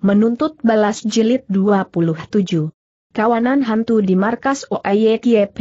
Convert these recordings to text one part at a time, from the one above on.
menuntut balas jilid 27. Kawanan hantu di markas OIKYP.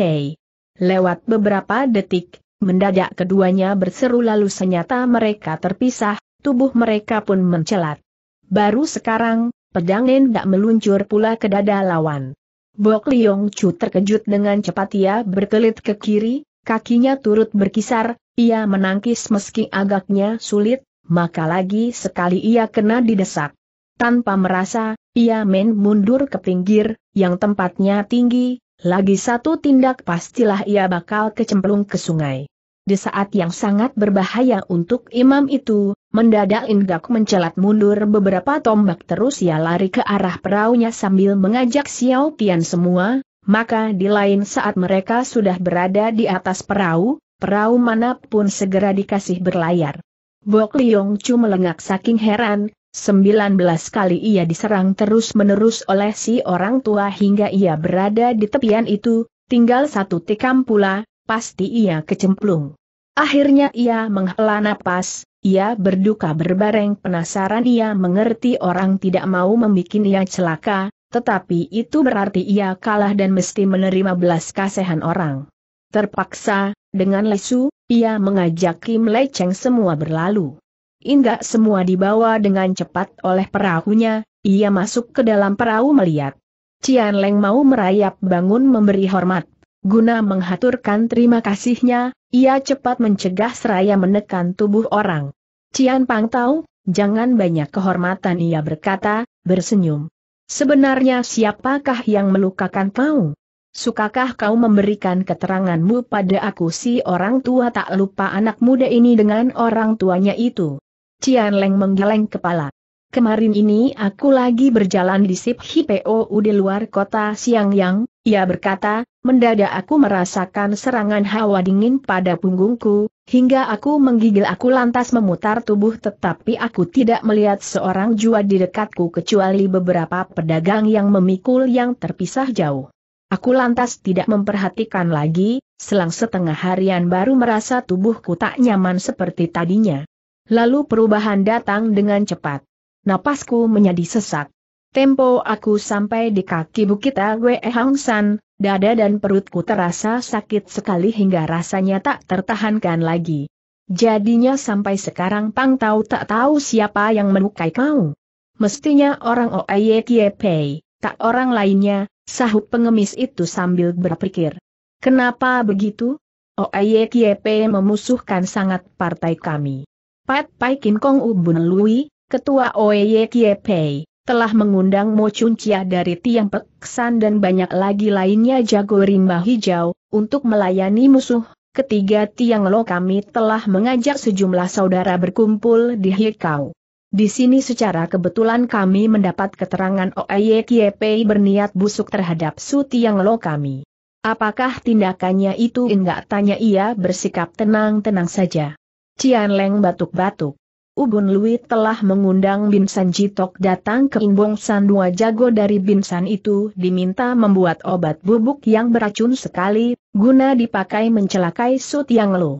Lewat beberapa detik, mendadak keduanya berseru lalu senyata mereka terpisah, tubuh mereka pun mencelat. Baru sekarang, pedang nendak meluncur pula ke dada lawan. Bok Liong Chu terkejut dengan cepat ia berkelit ke kiri, kakinya turut berkisar, ia menangkis meski agaknya sulit, maka lagi sekali ia kena didesak. Tanpa merasa, ia main mundur ke pinggir, yang tempatnya tinggi, lagi satu tindak pastilah ia bakal kecemplung ke sungai. Di saat yang sangat berbahaya untuk imam itu, mendadak Indak mencelat mundur beberapa tombak terus ia lari ke arah peraunya sambil mengajak Xiao Tian semua, maka di lain saat mereka sudah berada di atas perahu, perahu manapun segera dikasih berlayar. Bok Liong Chu melengak saking heran, 19 kali ia diserang terus-menerus oleh si orang tua hingga ia berada di tepian itu, tinggal satu tikam pula, pasti ia kecemplung. Akhirnya ia menghela napas, ia berduka berbareng penasaran ia mengerti orang tidak mau membuat ia celaka, tetapi itu berarti ia kalah dan mesti menerima belas kasihan orang. Terpaksa, dengan lesu, ia mengajak Kim Lei semua berlalu. Inggak semua dibawa dengan cepat oleh perahunya, ia masuk ke dalam perahu melihat. Cian Leng mau merayap bangun memberi hormat. Guna menghaturkan terima kasihnya, ia cepat mencegah seraya menekan tubuh orang. Cian Pang tahu, jangan banyak kehormatan ia berkata, bersenyum. Sebenarnya siapakah yang melukakan kau? Sukakah kau memberikan keteranganmu pada aku si orang tua tak lupa anak muda ini dengan orang tuanya itu? Cian Leng menggeleng kepala. Kemarin ini aku lagi berjalan di Sip Hipou di luar kota Siang Yang, ia berkata, mendadak aku merasakan serangan hawa dingin pada punggungku, hingga aku menggigil aku lantas memutar tubuh tetapi aku tidak melihat seorang jua di dekatku kecuali beberapa pedagang yang memikul yang terpisah jauh. Aku lantas tidak memperhatikan lagi, selang setengah harian baru merasa tubuhku tak nyaman seperti tadinya. Lalu perubahan datang dengan cepat. Napasku menjadi sesak. Tempo aku sampai di kaki bukit Awe Hang San, dada dan perutku terasa sakit sekali hingga rasanya tak tertahankan lagi. Jadinya sampai sekarang Pang Tau tak tahu siapa yang melukai kau. Mestinya orang Oye Kiepei, tak orang lainnya, sahut pengemis itu sambil berpikir. Kenapa begitu? Oye Pei memusuhkan sangat partai kami. Pat Pai Kin Kong Ubun Lui, Ketua Oye Kie Pei, telah mengundang Mo Chun Chia dari Tiang Peksan dan banyak lagi lainnya jago rimba hijau, untuk melayani musuh. Ketiga Tiang Lo kami telah mengajak sejumlah saudara berkumpul di Hikau. Di sini secara kebetulan kami mendapat keterangan Oye e Kiepei berniat busuk terhadap Su Tiang Lo kami. Apakah tindakannya itu enggak tanya ia bersikap tenang-tenang saja. Cian Leng batuk-batuk. Ubun Lui telah mengundang Binsan Jitok datang ke Imbong San dua jago dari Binsan itu diminta membuat obat bubuk yang beracun sekali, guna dipakai mencelakai Sut Yang Lo.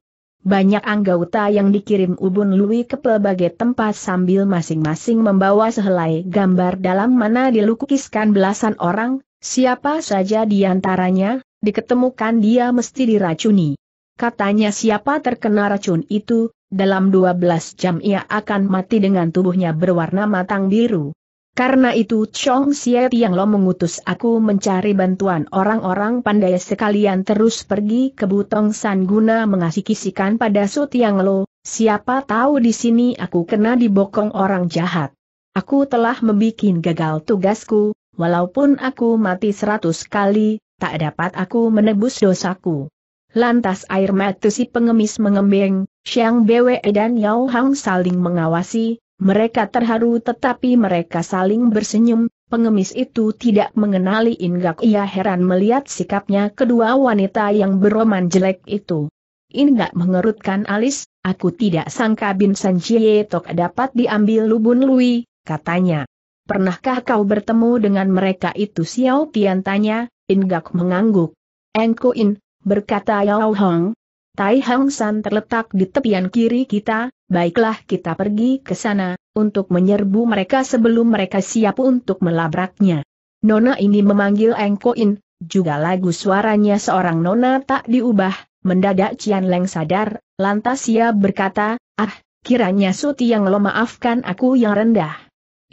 Banyak anggota yang dikirim Ubun Lui ke pelbagai tempat sambil masing-masing membawa sehelai gambar dalam mana dilukiskan belasan orang, siapa saja di antaranya, diketemukan dia mesti diracuni. Katanya siapa terkena racun itu, dalam 12 jam ia akan mati dengan tubuhnya berwarna matang biru. Karena itu Chong Xie Tiang Lo mengutus aku mencari bantuan orang-orang pandai sekalian terus pergi ke Butong San guna mengasih-kisikan pada Su Tiang Lo, siapa tahu di sini aku kena dibokong orang jahat. Aku telah membuat gagal tugasku, walaupun aku mati seratus kali, tak dapat aku menebus dosaku. Lantas air mata si pengemis mengembeng, Xiang Bwe dan Yao Hang saling mengawasi, mereka terharu tetapi mereka saling bersenyum, pengemis itu tidak mengenali Ingak ia heran melihat sikapnya kedua wanita yang beroman jelek itu. Ingak mengerutkan alis, aku tidak sangka Bin San Tok dapat diambil lubun lui, katanya. Pernahkah kau bertemu dengan mereka itu Xiao Tian tanya, Ingak mengangguk. Engku In, berkata Yao Hong. Tai Hang San terletak di tepian kiri kita, baiklah kita pergi ke sana, untuk menyerbu mereka sebelum mereka siap untuk melabraknya. Nona ini memanggil Engkoin, juga lagu suaranya seorang nona tak diubah, mendadak Cian Leng sadar, lantas ia berkata, ah, kiranya Suti yang lo maafkan aku yang rendah.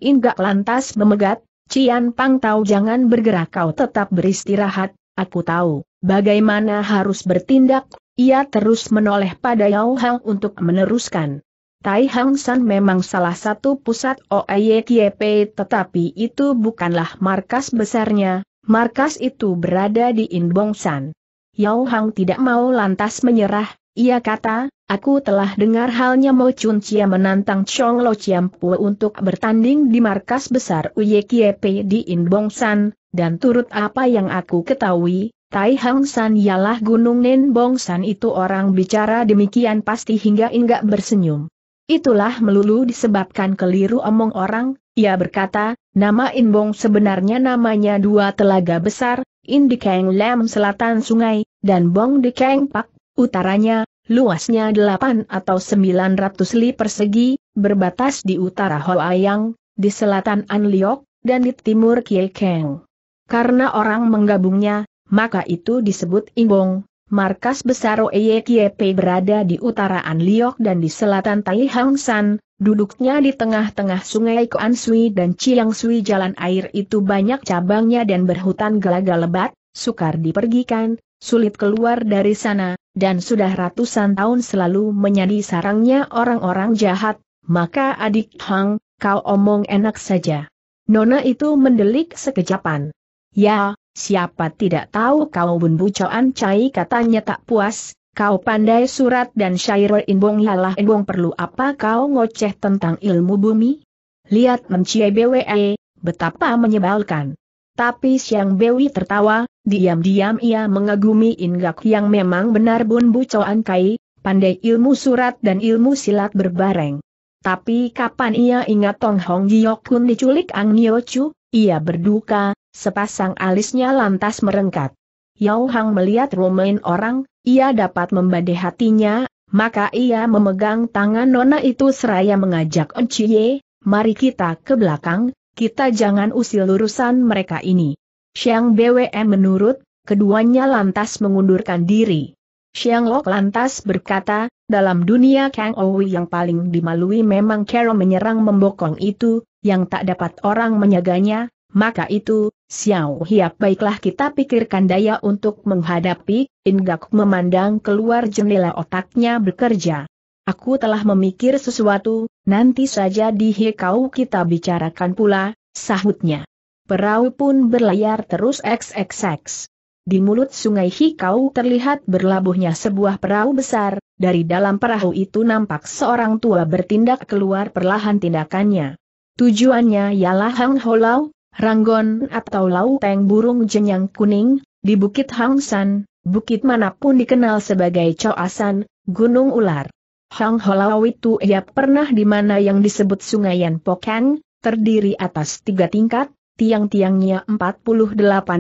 Inggak lantas memegat, Cian Pang tahu jangan bergerak kau tetap beristirahat, Aku tahu, bagaimana harus bertindak, ia terus menoleh pada Yao Hang untuk meneruskan. Tai Hang San memang salah satu pusat Kiep, tetapi itu bukanlah markas besarnya, markas itu berada di Inbong San. Yao Hang tidak mau lantas menyerah, ia kata, aku telah dengar halnya Mo Chun Chia menantang Chong Lo Chiam Pu untuk bertanding di markas besar UYKP di Inbong San, dan turut apa yang aku ketahui, Tai Hang San ialah Gunung Nen Bong San itu orang bicara demikian pasti hingga enggak bersenyum. Itulah melulu disebabkan keliru omong orang, ia berkata, nama In Bong sebenarnya namanya dua telaga besar, In di Keng Lam selatan sungai, dan Bong di Keng Pak, utaranya, luasnya delapan atau sembilan ratus li persegi, berbatas di utara Hoayang, di selatan Anliok, dan di timur Kie Keng. Karena orang menggabungnya, maka itu disebut Imbong. Markas besar OEKYP berada di utara Anliok dan di selatan Tai Hang San, duduknya di tengah-tengah sungai Kuan Sui dan Chiang Sui jalan air itu banyak cabangnya dan berhutan gelaga lebat, sukar dipergikan, sulit keluar dari sana, dan sudah ratusan tahun selalu menjadi sarangnya orang-orang jahat, maka adik Hang, kau omong enak saja. Nona itu mendelik sekejapan. Ya, siapa tidak tahu kau bun bucoan cai katanya tak puas, kau pandai surat dan syair inbong lalah inbong perlu apa kau ngoceh tentang ilmu bumi? Lihat mencie BWE, betapa menyebalkan. Tapi Siang Bewi tertawa, diam-diam ia mengagumi Ingak yang memang benar bun bucoan cai, pandai ilmu surat dan ilmu silat berbareng. Tapi kapan ia ingat Tong Hong Giok kun diculik Ang Nio Chu, ia berduka, Sepasang alisnya lantas merengkat. Yao Hang melihat romain orang, ia dapat membadai hatinya, maka ia memegang tangan nona itu seraya mengajak Enciye, mari kita ke belakang, kita jangan usil urusan mereka ini. Xiang BWM menurut, keduanya lantas mengundurkan diri. Xiang Lok lantas berkata, dalam dunia Kang Owi yang paling dimalui memang Kero menyerang membokong itu, yang tak dapat orang menyaganya, maka itu, Xiao Hiap baiklah kita pikirkan daya untuk menghadapi, Ingak memandang keluar jendela otaknya bekerja. Aku telah memikir sesuatu, nanti saja di Hikau kita bicarakan pula, sahutnya. Perahu pun berlayar terus XXX. Di mulut sungai Hikau terlihat berlabuhnya sebuah perahu besar, dari dalam perahu itu nampak seorang tua bertindak keluar perlahan tindakannya. Tujuannya ialah Hang Holau, Ranggon atau Lauteng burung jenyang kuning, di Bukit Hangsan, bukit manapun dikenal sebagai Coasan, Gunung Ular. Hang Holau itu ia pernah di mana yang disebut Sungai Sungayan Pokang, terdiri atas tiga tingkat, tiang-tiangnya 48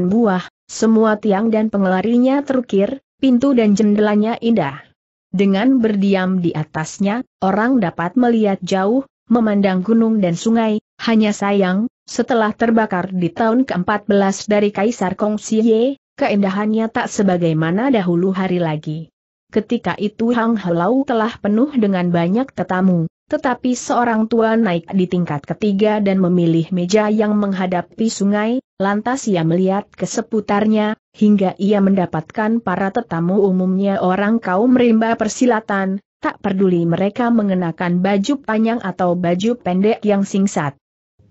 buah, semua tiang dan pengelarinya terukir, pintu dan jendelanya indah. Dengan berdiam di atasnya, orang dapat melihat jauh, memandang gunung dan sungai, hanya sayang, setelah terbakar di tahun ke-14 dari Kaisar Kongsiye, keindahannya tak sebagaimana dahulu hari lagi. Ketika itu Hang Helau telah penuh dengan banyak tetamu, tetapi seorang tua naik di tingkat ketiga dan memilih meja yang menghadapi sungai, lantas ia melihat ke seputarnya, hingga ia mendapatkan para tetamu umumnya orang kaum rimba persilatan, tak peduli mereka mengenakan baju panjang atau baju pendek yang singkat.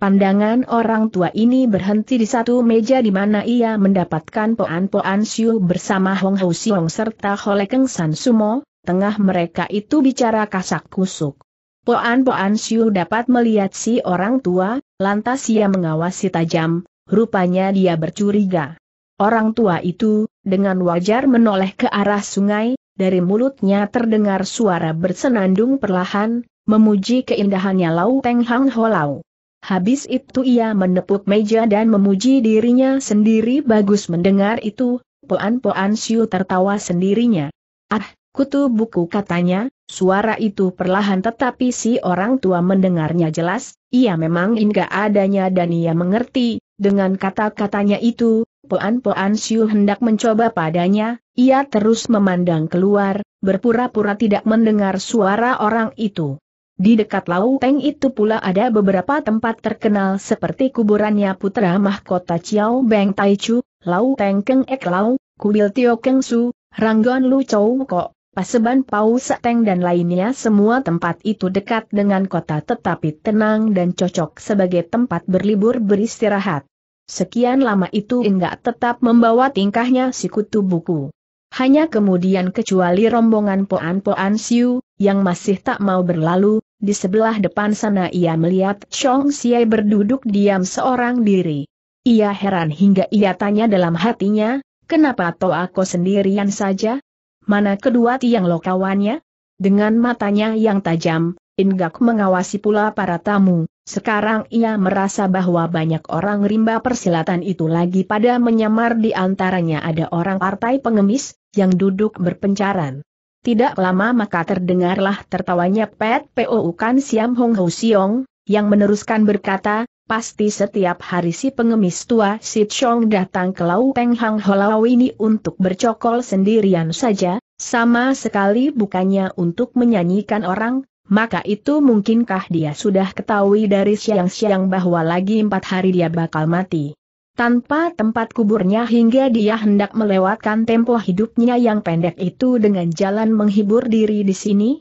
Pandangan orang tua ini berhenti di satu meja di mana ia mendapatkan Poan-Poan Siu bersama Hong Hou Siong serta Hole Keng San Sumo, tengah mereka itu bicara kasak kusuk. Poan-Poan Siu dapat melihat si orang tua, lantas ia mengawasi tajam, rupanya dia bercuriga. Orang tua itu, dengan wajar menoleh ke arah sungai, dari mulutnya terdengar suara bersenandung perlahan, memuji keindahannya Lau Teng Hang Lau. Habis itu ia menepuk meja dan memuji dirinya sendiri bagus mendengar itu, Poan-poan Siu tertawa sendirinya. Ah, kutu buku katanya, suara itu perlahan tetapi si orang tua mendengarnya jelas, ia memang hingga adanya dan ia mengerti, dengan kata-katanya itu, Poan-poan Siu hendak mencoba padanya, ia terus memandang keluar, berpura-pura tidak mendengar suara orang itu. Di dekat Lau Peng itu pula ada beberapa tempat terkenal seperti kuburannya putra mahkota Chiao Beng Tai Chu, Lau Peng Keng Ek Lau, Kuil Tio Keng Su, Ranggon Lu Chou Kok, Paseban Pau Seteng dan lainnya semua tempat itu dekat dengan kota tetapi tenang dan cocok sebagai tempat berlibur beristirahat. Sekian lama itu enggak tetap membawa tingkahnya si kutu buku. Hanya kemudian kecuali rombongan Poan Poan Siu, yang masih tak mau berlalu, di sebelah depan sana ia melihat Chong Xie berduduk diam seorang diri. Ia heran hingga ia tanya dalam hatinya, kenapa toh aku sendirian saja? Mana kedua tiang lokawannya? Dengan matanya yang tajam, Ingak mengawasi pula para tamu. Sekarang ia merasa bahwa banyak orang rimba persilatan itu lagi pada menyamar di antaranya ada orang partai pengemis, yang duduk berpencaran. Tidak lama maka terdengarlah tertawanya Pet Pou Kan Siam Hong Ho Siong, yang meneruskan berkata, Pasti setiap hari si pengemis tua Si Chong datang ke Lau Teng Hang Holau ini untuk bercokol sendirian saja, sama sekali bukannya untuk menyanyikan orang, maka itu mungkinkah dia sudah ketahui dari siang-siang bahwa lagi empat hari dia bakal mati tanpa tempat kuburnya hingga dia hendak melewatkan tempo hidupnya yang pendek itu dengan jalan menghibur diri di sini?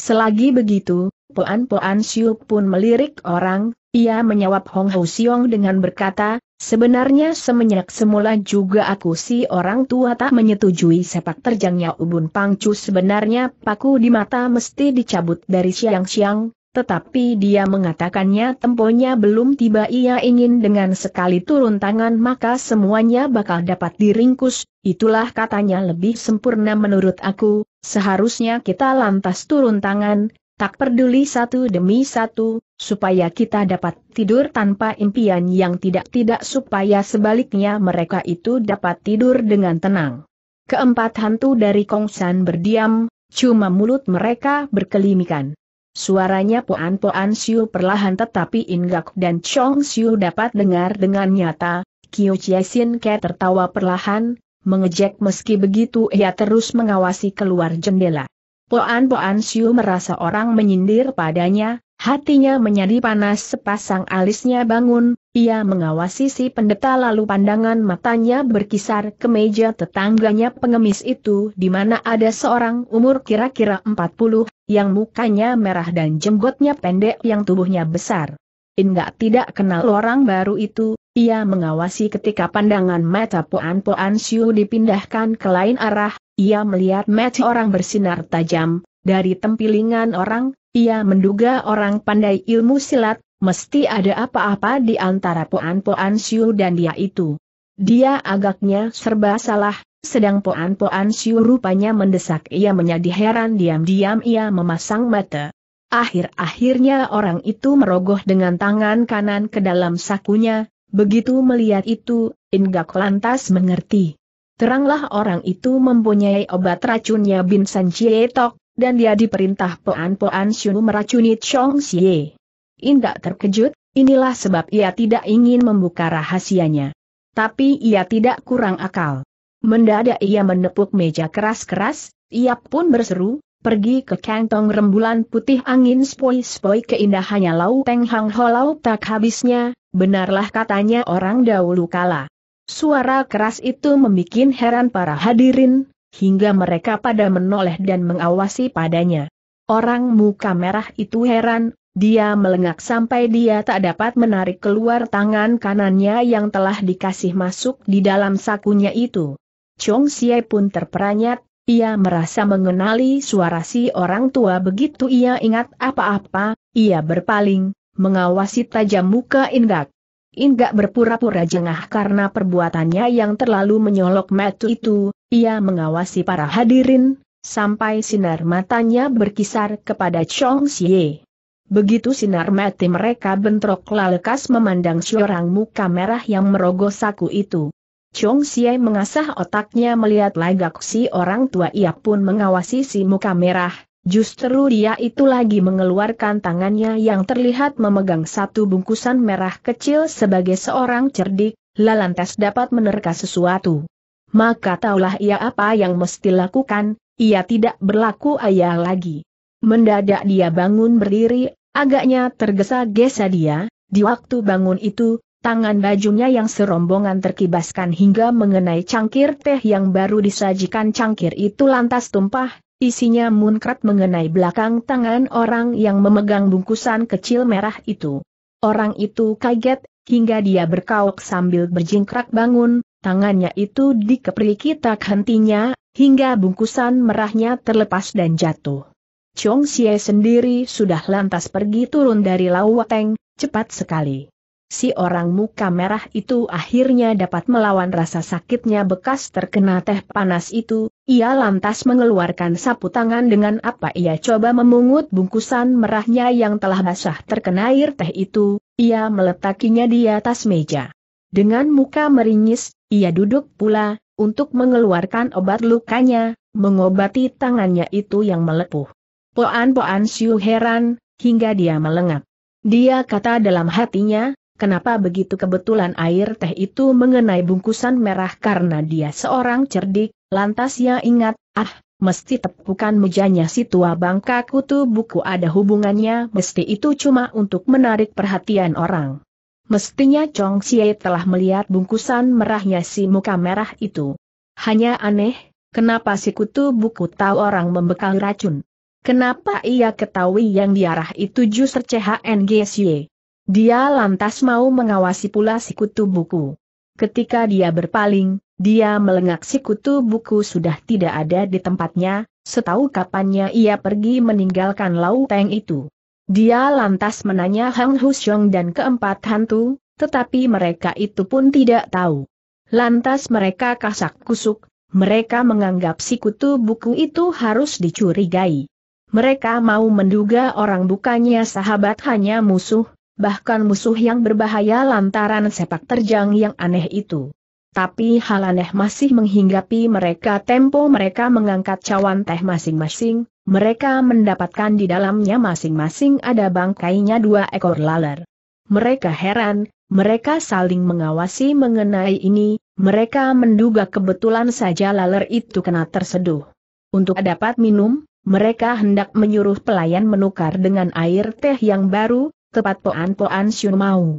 Selagi begitu, Puan Puan siup pun melirik orang, ia menyawab Hong Hou Siong dengan berkata, sebenarnya semenjak semula juga aku si orang tua tak menyetujui sepak terjangnya Ubun Pangcu sebenarnya paku di mata mesti dicabut dari siang-siang, tetapi dia mengatakannya temponya belum tiba ia ingin dengan sekali turun tangan maka semuanya bakal dapat diringkus, itulah katanya lebih sempurna menurut aku, seharusnya kita lantas turun tangan, tak peduli satu demi satu, supaya kita dapat tidur tanpa impian yang tidak-tidak supaya sebaliknya mereka itu dapat tidur dengan tenang. Keempat hantu dari Kongsan berdiam, cuma mulut mereka berkelimikan. Suaranya Poan Poan Siu perlahan tetapi Ingak dan Chong Siu dapat dengar dengan nyata, Kyo Chiesin Ke tertawa perlahan, mengejek meski begitu ia terus mengawasi keluar jendela. Poan Poan Siu merasa orang menyindir padanya, Hatinya menjadi panas sepasang alisnya bangun, ia mengawasi si pendeta lalu pandangan matanya berkisar ke meja tetangganya pengemis itu di mana ada seorang umur kira-kira 40, yang mukanya merah dan jenggotnya pendek yang tubuhnya besar. Enggak tidak kenal orang baru itu, ia mengawasi ketika pandangan mata Poan Poan Siu dipindahkan ke lain arah, ia melihat mata orang bersinar tajam, dari tempilingan orang, ia menduga orang pandai ilmu silat, mesti ada apa-apa di antara Poan-Poan Siu dan dia itu. Dia agaknya serba salah, sedang Poan-Poan Siu rupanya mendesak ia menjadi heran diam-diam ia memasang mata. Akhir-akhirnya orang itu merogoh dengan tangan kanan ke dalam sakunya, begitu melihat itu, Ingak lantas mengerti. Teranglah orang itu mempunyai obat racunnya Bin San Chietok, dan dia diperintah Poan Poan Shunu meracuni Chong Xie. Indak terkejut, inilah sebab ia tidak ingin membuka rahasianya. Tapi ia tidak kurang akal. Mendadak ia menepuk meja keras-keras, ia pun berseru, pergi ke kantong rembulan putih angin spoi-spoi keindahannya Lau Peng Hang Ho Lau tak habisnya, benarlah katanya orang dahulu kala. Suara keras itu membuat heran para hadirin, hingga mereka pada menoleh dan mengawasi padanya. Orang muka merah itu heran, dia melengak sampai dia tak dapat menarik keluar tangan kanannya yang telah dikasih masuk di dalam sakunya itu. Chong Xie pun terperanyat, ia merasa mengenali suara si orang tua begitu ia ingat apa-apa, ia berpaling, mengawasi tajam muka Indak. Inggak berpura-pura jengah karena perbuatannya yang terlalu menyolok metu itu, ia mengawasi para hadirin, sampai sinar matanya berkisar kepada Chong Xie. Begitu sinar mati mereka bentrok lalekas memandang seorang muka merah yang merogoh saku itu. Chong Xie mengasah otaknya melihat lagak si orang tua ia pun mengawasi si muka merah, Justru dia itu lagi mengeluarkan tangannya yang terlihat memegang satu bungkusan merah kecil sebagai seorang cerdik, lalantas dapat menerka sesuatu. Maka taulah ia apa yang mesti lakukan, ia tidak berlaku ayah lagi. Mendadak dia bangun berdiri, agaknya tergesa-gesa dia, di waktu bangun itu, tangan bajunya yang serombongan terkibaskan hingga mengenai cangkir teh yang baru disajikan cangkir itu lantas tumpah, Isinya munkrat mengenai belakang tangan orang yang memegang bungkusan kecil merah itu. Orang itu kaget, hingga dia berkauk sambil berjingkrak bangun, tangannya itu dikepriki tak hentinya, hingga bungkusan merahnya terlepas dan jatuh. Chong Xie sendiri sudah lantas pergi turun dari Lau Wateng, cepat sekali si orang muka merah itu akhirnya dapat melawan rasa sakitnya bekas terkena teh panas itu, ia lantas mengeluarkan sapu tangan dengan apa ia coba memungut bungkusan merahnya yang telah basah terkena air teh itu, ia meletakinya di atas meja. Dengan muka meringis, ia duduk pula, untuk mengeluarkan obat lukanya, mengobati tangannya itu yang melepuh. Poan-poan Siu heran, hingga dia melengak. Dia kata dalam hatinya, Kenapa begitu kebetulan air teh itu mengenai bungkusan merah karena dia seorang cerdik, lantas ia ingat, ah, mesti tepukan mejanya si tua bangka kutu buku ada hubungannya, mesti itu cuma untuk menarik perhatian orang. Mestinya Chong Xie telah melihat bungkusan merahnya si muka merah itu. Hanya aneh, kenapa si kutu buku tahu orang membekal racun? Kenapa ia ketahui yang diarah itu justru CHNGSY? Dia lantas mau mengawasi pula sikutu buku. Ketika dia berpaling, dia melengak sikutu buku sudah tidak ada di tempatnya, setahu kapannya ia pergi meninggalkan Lau Teng itu. Dia lantas menanya Hang Husyong dan keempat hantu, tetapi mereka itu pun tidak tahu. Lantas mereka kasak kusuk, mereka menganggap sikutu buku itu harus dicurigai. Mereka mau menduga orang bukannya sahabat hanya musuh, bahkan musuh yang berbahaya lantaran sepak terjang yang aneh itu. Tapi hal aneh masih menghinggapi mereka tempo mereka mengangkat cawan teh masing-masing, mereka mendapatkan di dalamnya masing-masing ada bangkainya dua ekor laler. Mereka heran, mereka saling mengawasi mengenai ini, mereka menduga kebetulan saja laler itu kena terseduh. Untuk dapat minum, mereka hendak menyuruh pelayan menukar dengan air teh yang baru, tepat poan-poan Xiu mau.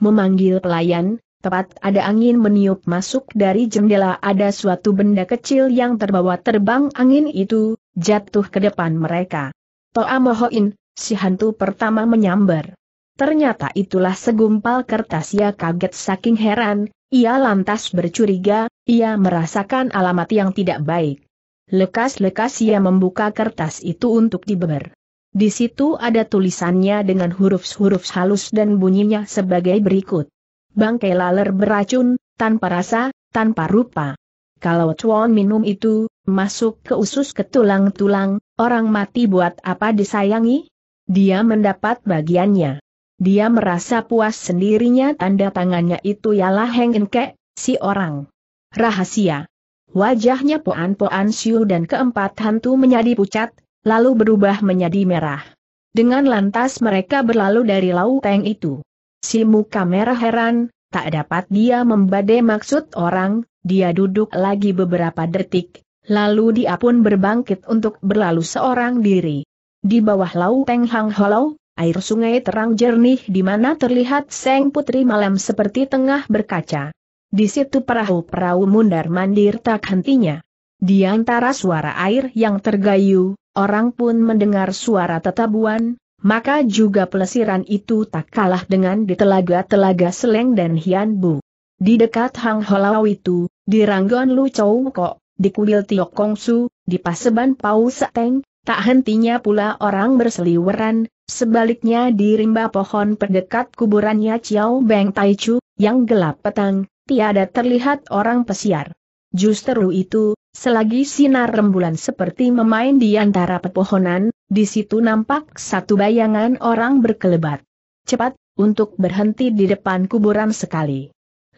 Memanggil pelayan, tepat ada angin meniup masuk dari jendela ada suatu benda kecil yang terbawa terbang angin itu, jatuh ke depan mereka. Toa Mohoin, si hantu pertama menyambar. Ternyata itulah segumpal kertas ia kaget saking heran, ia lantas bercuriga, ia merasakan alamat yang tidak baik. Lekas-lekas ia membuka kertas itu untuk dibeber. Di situ ada tulisannya dengan huruf-huruf halus dan bunyinya sebagai berikut. Bangkai laler beracun, tanpa rasa, tanpa rupa. Kalau cuan minum itu, masuk ke usus ke tulang-tulang, orang mati buat apa disayangi? Dia mendapat bagiannya. Dia merasa puas sendirinya tanda tangannya itu ialah Heng Enke, si orang. Rahasia. Wajahnya poan-poan siu dan keempat hantu menjadi pucat, lalu berubah menjadi merah. Dengan lantas mereka berlalu dari lauteng itu. Si muka merah heran, tak dapat dia membadai maksud orang, dia duduk lagi beberapa detik, lalu dia pun berbangkit untuk berlalu seorang diri. Di bawah lauteng Hang Hollow, air sungai terang jernih di mana terlihat Seng Putri malam seperti tengah berkaca. Di situ perahu-perahu mundar-mandir tak hentinya. Di antara suara air yang tergayu, orang pun mendengar suara tetabuan, maka juga pelesiran itu tak kalah dengan di telaga-telaga Seleng dan Hianbu. Di dekat Hang Holau itu, di Ranggon Lu Chow Kok, di kuil Tiok Kongsu, di Paseban Pau Seteng, tak hentinya pula orang berseliweran, sebaliknya di rimba pohon pendekat kuburannya Chiao Beng Taichu, yang gelap petang, tiada terlihat orang pesiar. Justru itu, Selagi sinar rembulan seperti memain di antara pepohonan, di situ nampak satu bayangan orang berkelebat. Cepat, untuk berhenti di depan kuburan sekali.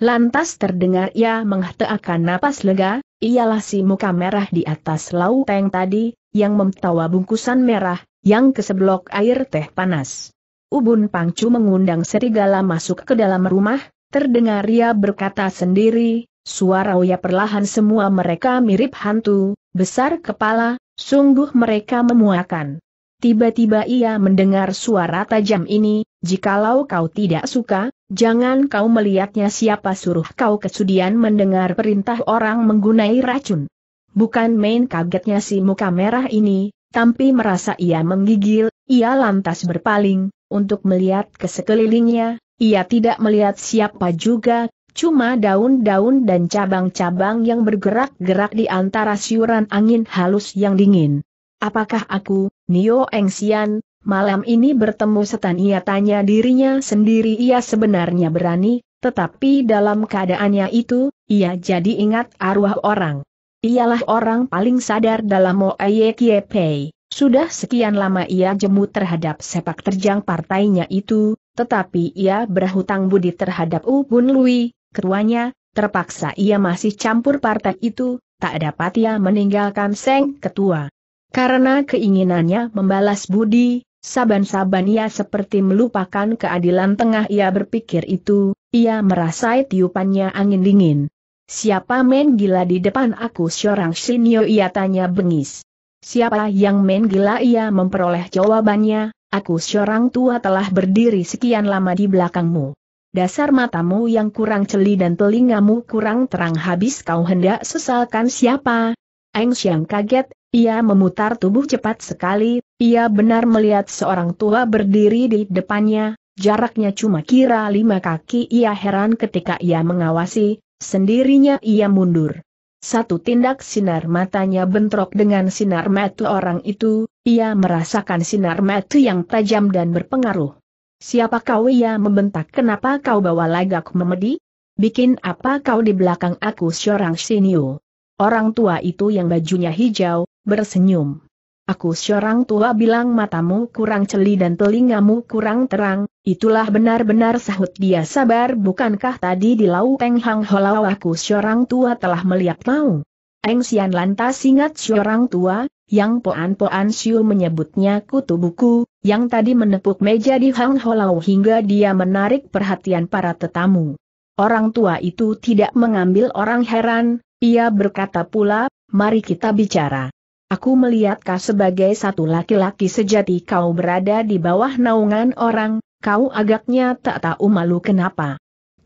Lantas terdengar ia menghentakkan napas lega, ialah si muka merah di atas lauteng tadi, yang memtawa bungkusan merah, yang keseblok air teh panas. Ubun Pangcu mengundang serigala masuk ke dalam rumah, terdengar ia berkata sendiri, Suara Uya perlahan semua mereka mirip hantu, besar kepala, sungguh mereka memuakan. Tiba-tiba ia mendengar suara tajam ini, jikalau kau tidak suka, jangan kau melihatnya siapa suruh kau kesudian mendengar perintah orang menggunai racun. Bukan main kagetnya si muka merah ini, tapi merasa ia menggigil, ia lantas berpaling, untuk melihat ke sekelilingnya, ia tidak melihat siapa juga, Cuma daun-daun dan cabang-cabang yang bergerak-gerak di antara siuran angin halus yang dingin. Apakah aku, Nio Engsian, malam ini bertemu setan ia tanya dirinya sendiri ia sebenarnya berani, tetapi dalam keadaannya itu, ia jadi ingat arwah orang. Ialah orang paling sadar dalam Kie Pei. Sudah sekian lama ia jemu terhadap sepak terjang partainya itu, tetapi ia berhutang budi terhadap Ubun Lui, ketuanya, terpaksa ia masih campur partai itu, tak dapat ia meninggalkan Seng Ketua. Karena keinginannya membalas budi, saban-saban ia seperti melupakan keadilan tengah ia berpikir itu, ia merasai tiupannya angin dingin. Siapa men gila di depan aku seorang sinio ia tanya bengis. Siapa yang men gila ia memperoleh jawabannya, aku seorang tua telah berdiri sekian lama di belakangmu. Dasar matamu yang kurang celi dan telingamu kurang terang habis kau hendak sesalkan siapa? Eng Xiang kaget, ia memutar tubuh cepat sekali, ia benar melihat seorang tua berdiri di depannya, jaraknya cuma kira lima kaki ia heran ketika ia mengawasi, sendirinya ia mundur. Satu tindak sinar matanya bentrok dengan sinar mata orang itu, ia merasakan sinar mata yang tajam dan berpengaruh. Siapa kau ia membentak kenapa kau bawa lagak memedi? Bikin apa kau di belakang aku seorang sinio? Orang tua itu yang bajunya hijau, bersenyum. Aku seorang tua bilang matamu kurang celi dan telingamu kurang terang, itulah benar-benar sahut dia sabar bukankah tadi di laut Teng Hang Holau aku seorang tua telah melihat mau. Eng Sian lantas ingat seorang tua, yang poan-poan siu menyebutnya kutubuku yang tadi menepuk meja di Hang Holau hingga dia menarik perhatian para tetamu. Orang tua itu tidak mengambil orang heran, ia berkata pula, mari kita bicara. Aku melihat kau sebagai satu laki-laki sejati kau berada di bawah naungan orang, kau agaknya tak tahu malu kenapa.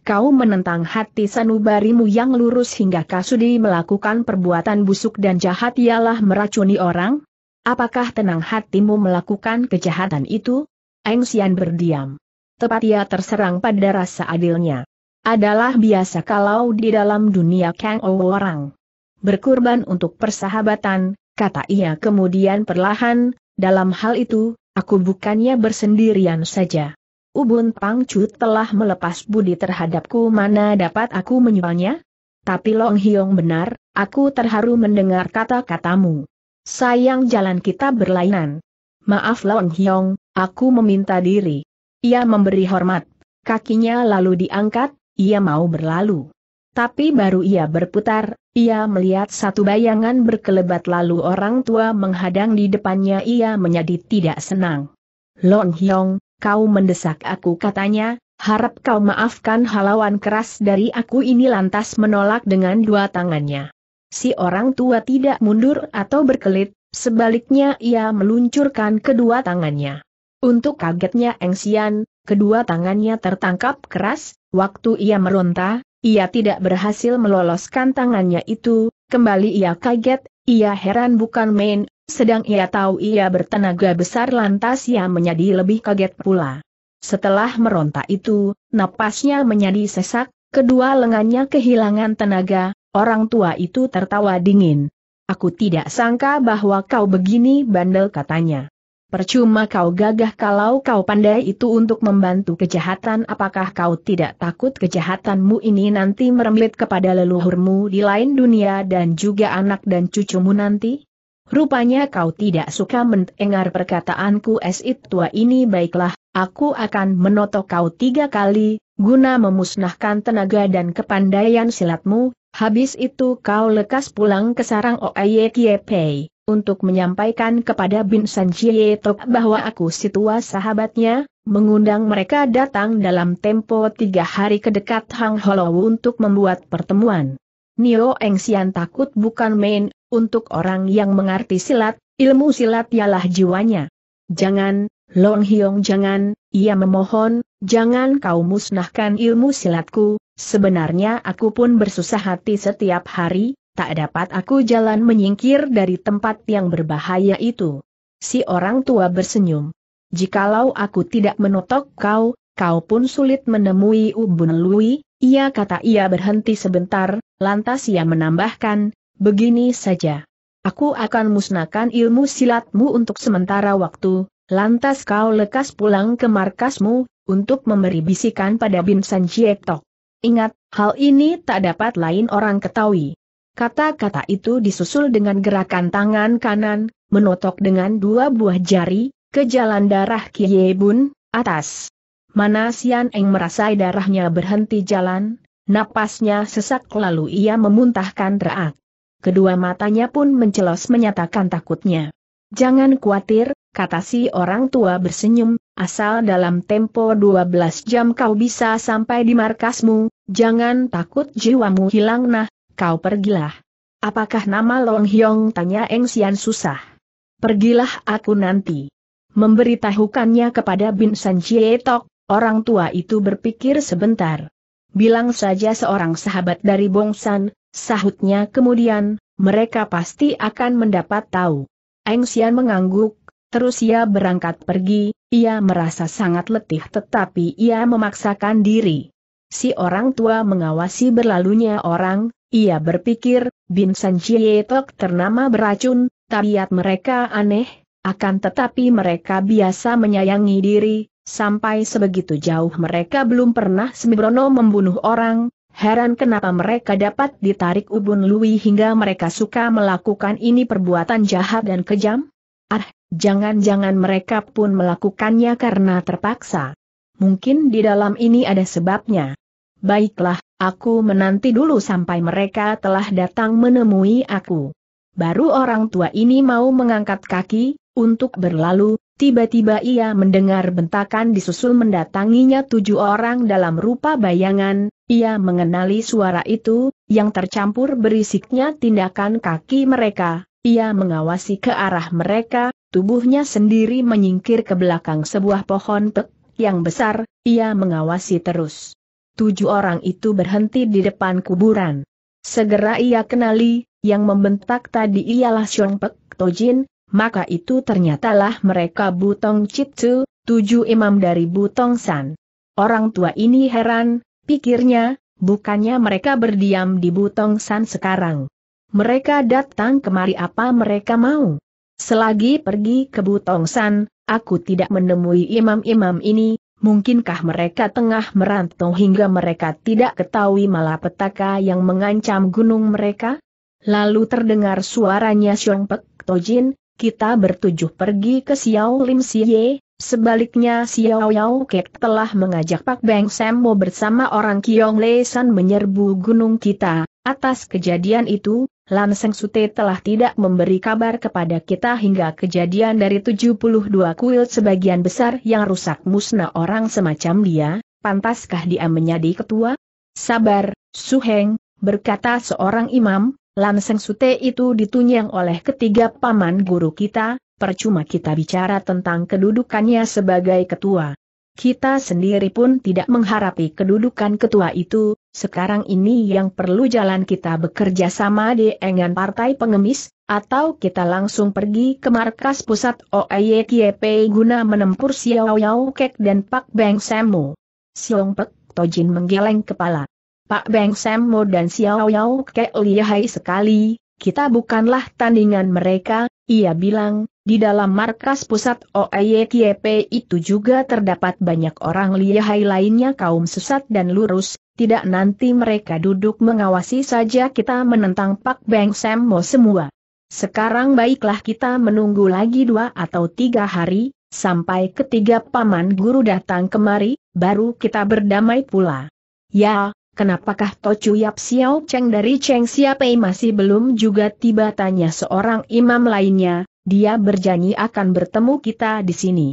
Kau menentang hati sanubarimu yang lurus hingga kasudi melakukan perbuatan busuk dan jahat ialah meracuni orang, Apakah tenang hatimu melakukan kejahatan itu? Eng Xian berdiam. Tepat ia terserang pada rasa adilnya. Adalah biasa kalau di dalam dunia Kang Ou orang. berkorban untuk persahabatan, kata ia kemudian perlahan, dalam hal itu, aku bukannya bersendirian saja. Ubun Pangcu telah melepas budi terhadapku mana dapat aku menyualnya? Tapi Long Hiong benar, aku terharu mendengar kata-katamu. Sayang jalan kita berlainan. Maaf Long Hyong, aku meminta diri. Ia memberi hormat. Kakinya lalu diangkat, ia mau berlalu. Tapi baru ia berputar, ia melihat satu bayangan berkelebat lalu orang tua menghadang di depannya ia menjadi tidak senang. Long Hyong, kau mendesak aku katanya, harap kau maafkan halawan keras dari aku ini lantas menolak dengan dua tangannya si orang tua tidak mundur atau berkelit, sebaliknya ia meluncurkan kedua tangannya. Untuk kagetnya Engsian, kedua tangannya tertangkap keras, waktu ia meronta, ia tidak berhasil meloloskan tangannya itu, kembali ia kaget, ia heran bukan main, sedang ia tahu ia bertenaga besar lantas ia menjadi lebih kaget pula. Setelah meronta itu, napasnya menjadi sesak, kedua lengannya kehilangan tenaga, Orang tua itu tertawa dingin. Aku tidak sangka bahwa kau begini bandel katanya. Percuma kau gagah kalau kau pandai itu untuk membantu kejahatan apakah kau tidak takut kejahatanmu ini nanti merembet kepada leluhurmu di lain dunia dan juga anak dan cucumu nanti? Rupanya kau tidak suka mendengar perkataanku es tua ini baiklah, aku akan menotok kau tiga kali, guna memusnahkan tenaga dan kepandaian silatmu, habis itu kau lekas pulang ke sarang Oye Kiepei, untuk menyampaikan kepada Bin San Tok bahwa aku si tua sahabatnya, mengundang mereka datang dalam tempo tiga hari ke dekat Hang Hollow untuk membuat pertemuan. Nio Engsian takut bukan main, untuk orang yang mengerti silat, ilmu silat ialah jiwanya. Jangan, Long Hiong jangan, ia memohon, jangan kau musnahkan ilmu silatku, sebenarnya aku pun bersusah hati setiap hari, tak dapat aku jalan menyingkir dari tempat yang berbahaya itu. Si orang tua bersenyum. Jikalau aku tidak menotok kau, kau pun sulit menemui Ubun Lui, ia kata ia berhenti sebentar, lantas ia menambahkan, begini saja. Aku akan musnahkan ilmu silatmu untuk sementara waktu, Lantas kau lekas pulang ke markasmu, untuk memberi bisikan pada Bin San Ingat, hal ini tak dapat lain orang ketahui. Kata-kata itu disusul dengan gerakan tangan kanan, menotok dengan dua buah jari, ke jalan darah Kie Bun, atas. Mana Sian Eng merasa darahnya berhenti jalan, napasnya sesak lalu ia memuntahkan terak. Kedua matanya pun mencelos menyatakan takutnya. Jangan khawatir, kata si orang tua bersenyum, asal dalam tempo 12 jam kau bisa sampai di markasmu, jangan takut jiwamu hilang nah, kau pergilah. Apakah nama Long Hyong tanya Eng Sian susah? Pergilah aku nanti. Memberitahukannya kepada Bin San Tok. orang tua itu berpikir sebentar. Bilang saja seorang sahabat dari Bongsan, sahutnya kemudian, mereka pasti akan mendapat tahu. Eng Sian mengangguk, Terus ia berangkat pergi, ia merasa sangat letih tetapi ia memaksakan diri. Si orang tua mengawasi berlalunya orang, ia berpikir, Bin San ternama beracun, tabiat mereka aneh, akan tetapi mereka biasa menyayangi diri, sampai sebegitu jauh mereka belum pernah sembrono membunuh orang, heran kenapa mereka dapat ditarik ubun Lui hingga mereka suka melakukan ini perbuatan jahat dan kejam? Ah, jangan-jangan mereka pun melakukannya karena terpaksa. Mungkin di dalam ini ada sebabnya. Baiklah, aku menanti dulu sampai mereka telah datang menemui aku. Baru orang tua ini mau mengangkat kaki, untuk berlalu, tiba-tiba ia mendengar bentakan disusul mendatanginya tujuh orang dalam rupa bayangan, ia mengenali suara itu, yang tercampur berisiknya tindakan kaki mereka, ia mengawasi ke arah mereka, tubuhnya sendiri menyingkir ke belakang sebuah pohon pek yang besar, ia mengawasi terus. Tujuh orang itu berhenti di depan kuburan. Segera ia kenali, yang membentak tadi ialah Xiong Pek Tojin, maka itu ternyatalah mereka Butong Chitsu, tujuh imam dari Butong San. Orang tua ini heran, pikirnya, bukannya mereka berdiam di Butong San sekarang. Mereka datang kemari apa mereka mau. Selagi pergi ke Butongsan, aku tidak menemui imam-imam ini, mungkinkah mereka tengah merantau hingga mereka tidak ketahui malapetaka yang mengancam gunung mereka? Lalu terdengar suaranya Xiong Pek Tojin, kita bertujuh pergi ke Xiao Lim Siye, Sebaliknya Xiao Yao Kek telah mengajak Pak Beng Sembo bersama orang Kiong San menyerbu gunung kita, atas kejadian itu, Lanseng Sute telah tidak memberi kabar kepada kita hingga kejadian dari 72 kuil sebagian besar yang rusak musnah orang semacam dia, pantaskah dia menjadi ketua? Sabar, Suheng, berkata seorang imam, Lanseng Sute itu ditunjang oleh ketiga paman guru kita, percuma kita bicara tentang kedudukannya sebagai ketua. Kita sendiri pun tidak mengharapi kedudukan ketua itu, sekarang ini yang perlu jalan kita bekerja sama dengan partai pengemis, atau kita langsung pergi ke markas pusat OAYKP e guna menempur Xiao Yao Kek dan Pak Beng Semu. Siong Pek, Tojin menggeleng kepala. Pak Beng Semu dan Xiao Yao Kek lihai sekali, kita bukanlah tandingan mereka, ia bilang, di dalam markas pusat OAYKP e itu juga terdapat banyak orang lihai lainnya kaum sesat dan lurus, tidak nanti mereka duduk mengawasi saja kita menentang Pak Beng Semmo semua. Sekarang baiklah kita menunggu lagi dua atau tiga hari, sampai ketiga paman guru datang kemari, baru kita berdamai pula. Ya, kenapakah Tocu Yap Xiao Cheng dari Cheng Xiapei masih belum juga tiba tanya seorang imam lainnya, dia berjanji akan bertemu kita di sini.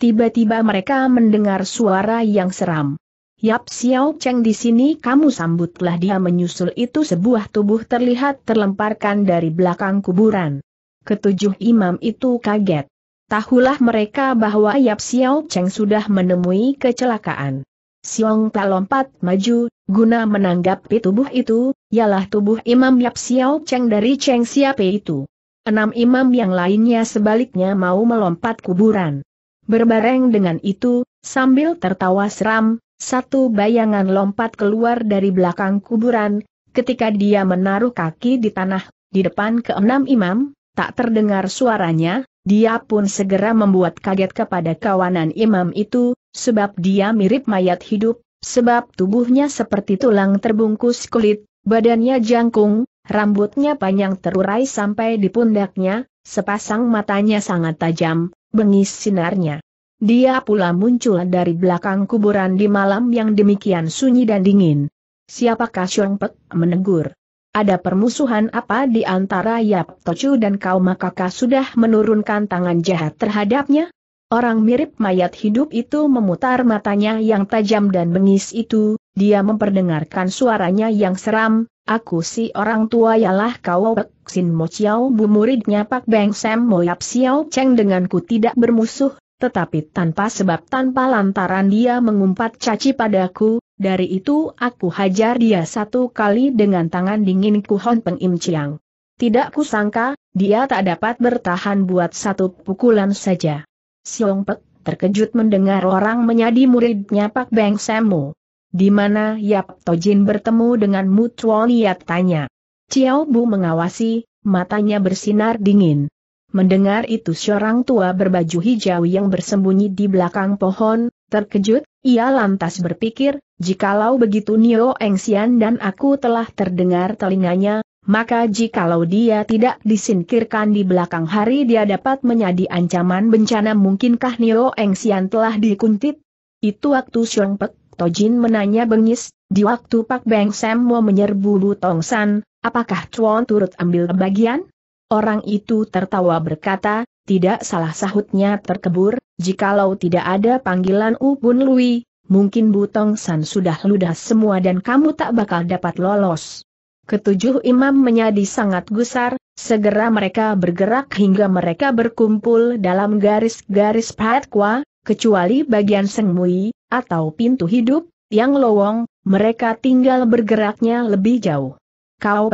Tiba-tiba mereka mendengar suara yang seram. Yap Xiao Cheng di sini kamu sambutlah dia menyusul itu sebuah tubuh terlihat terlemparkan dari belakang kuburan. Ketujuh imam itu kaget. Tahulah mereka bahwa Yap Xiao Cheng sudah menemui kecelakaan. Siong tak lompat maju, guna menanggapi tubuh itu, ialah tubuh Imam Yap Xiao Cheng dari Cheng Siapai itu. Enam imam yang lainnya sebaliknya mau melompat kuburan. Berbareng dengan itu, sambil tertawa seram, satu bayangan lompat keluar dari belakang kuburan, ketika dia menaruh kaki di tanah, di depan keenam imam, tak terdengar suaranya, dia pun segera membuat kaget kepada kawanan imam itu, sebab dia mirip mayat hidup, sebab tubuhnya seperti tulang terbungkus kulit, badannya jangkung, Rambutnya panjang terurai sampai di pundaknya, sepasang matanya sangat tajam, bengis sinarnya. Dia pula muncul dari belakang kuburan di malam yang demikian sunyi dan dingin. Siapakah Xiong Pek menegur? Ada permusuhan apa di antara Yap Tochu dan kau makakah sudah menurunkan tangan jahat terhadapnya? Orang mirip mayat hidup itu memutar matanya yang tajam dan bengis itu, dia memperdengarkan suaranya yang seram, aku si orang tua ialah kau sin Mo Chiao Bu muridnya Pak Beng Sam Moyap Xiao Cheng denganku tidak bermusuh, tetapi tanpa sebab tanpa lantaran dia mengumpat caci padaku, dari itu aku hajar dia satu kali dengan tangan dingin Hon Peng Im Chiang. Tidak kusangka, dia tak dapat bertahan buat satu pukulan saja. Siong Pek terkejut mendengar orang menyadi muridnya Pak Beng samu. Di mana Yap Tojin bertemu dengan Chuan? Ia tanya. Ciao Bu mengawasi, matanya bersinar dingin. Mendengar itu seorang tua berbaju hijau yang bersembunyi di belakang pohon, terkejut, ia lantas berpikir, jikalau begitu Nio Engsian dan aku telah terdengar telinganya, maka jikalau dia tidak disingkirkan di belakang hari dia dapat menjadi ancaman bencana mungkinkah Nio Engsian telah dikuntit? Itu waktu Xiong Pek Tojin menanya bengis, di waktu Pak Beng Sam mau menyerbu Lu Tong San, apakah Chuan turut ambil bagian? Orang itu tertawa berkata, tidak salah sahutnya terkebur, jikalau tidak ada panggilan Upun Lui, mungkin Bu Tong San sudah ludah semua dan kamu tak bakal dapat lolos. Ketujuh imam menjadi sangat gusar, segera mereka bergerak hingga mereka berkumpul dalam garis-garis Patkwa, kecuali bagian Seng Mui, atau pintu hidup, yang lowong, mereka tinggal bergeraknya lebih jauh. Kau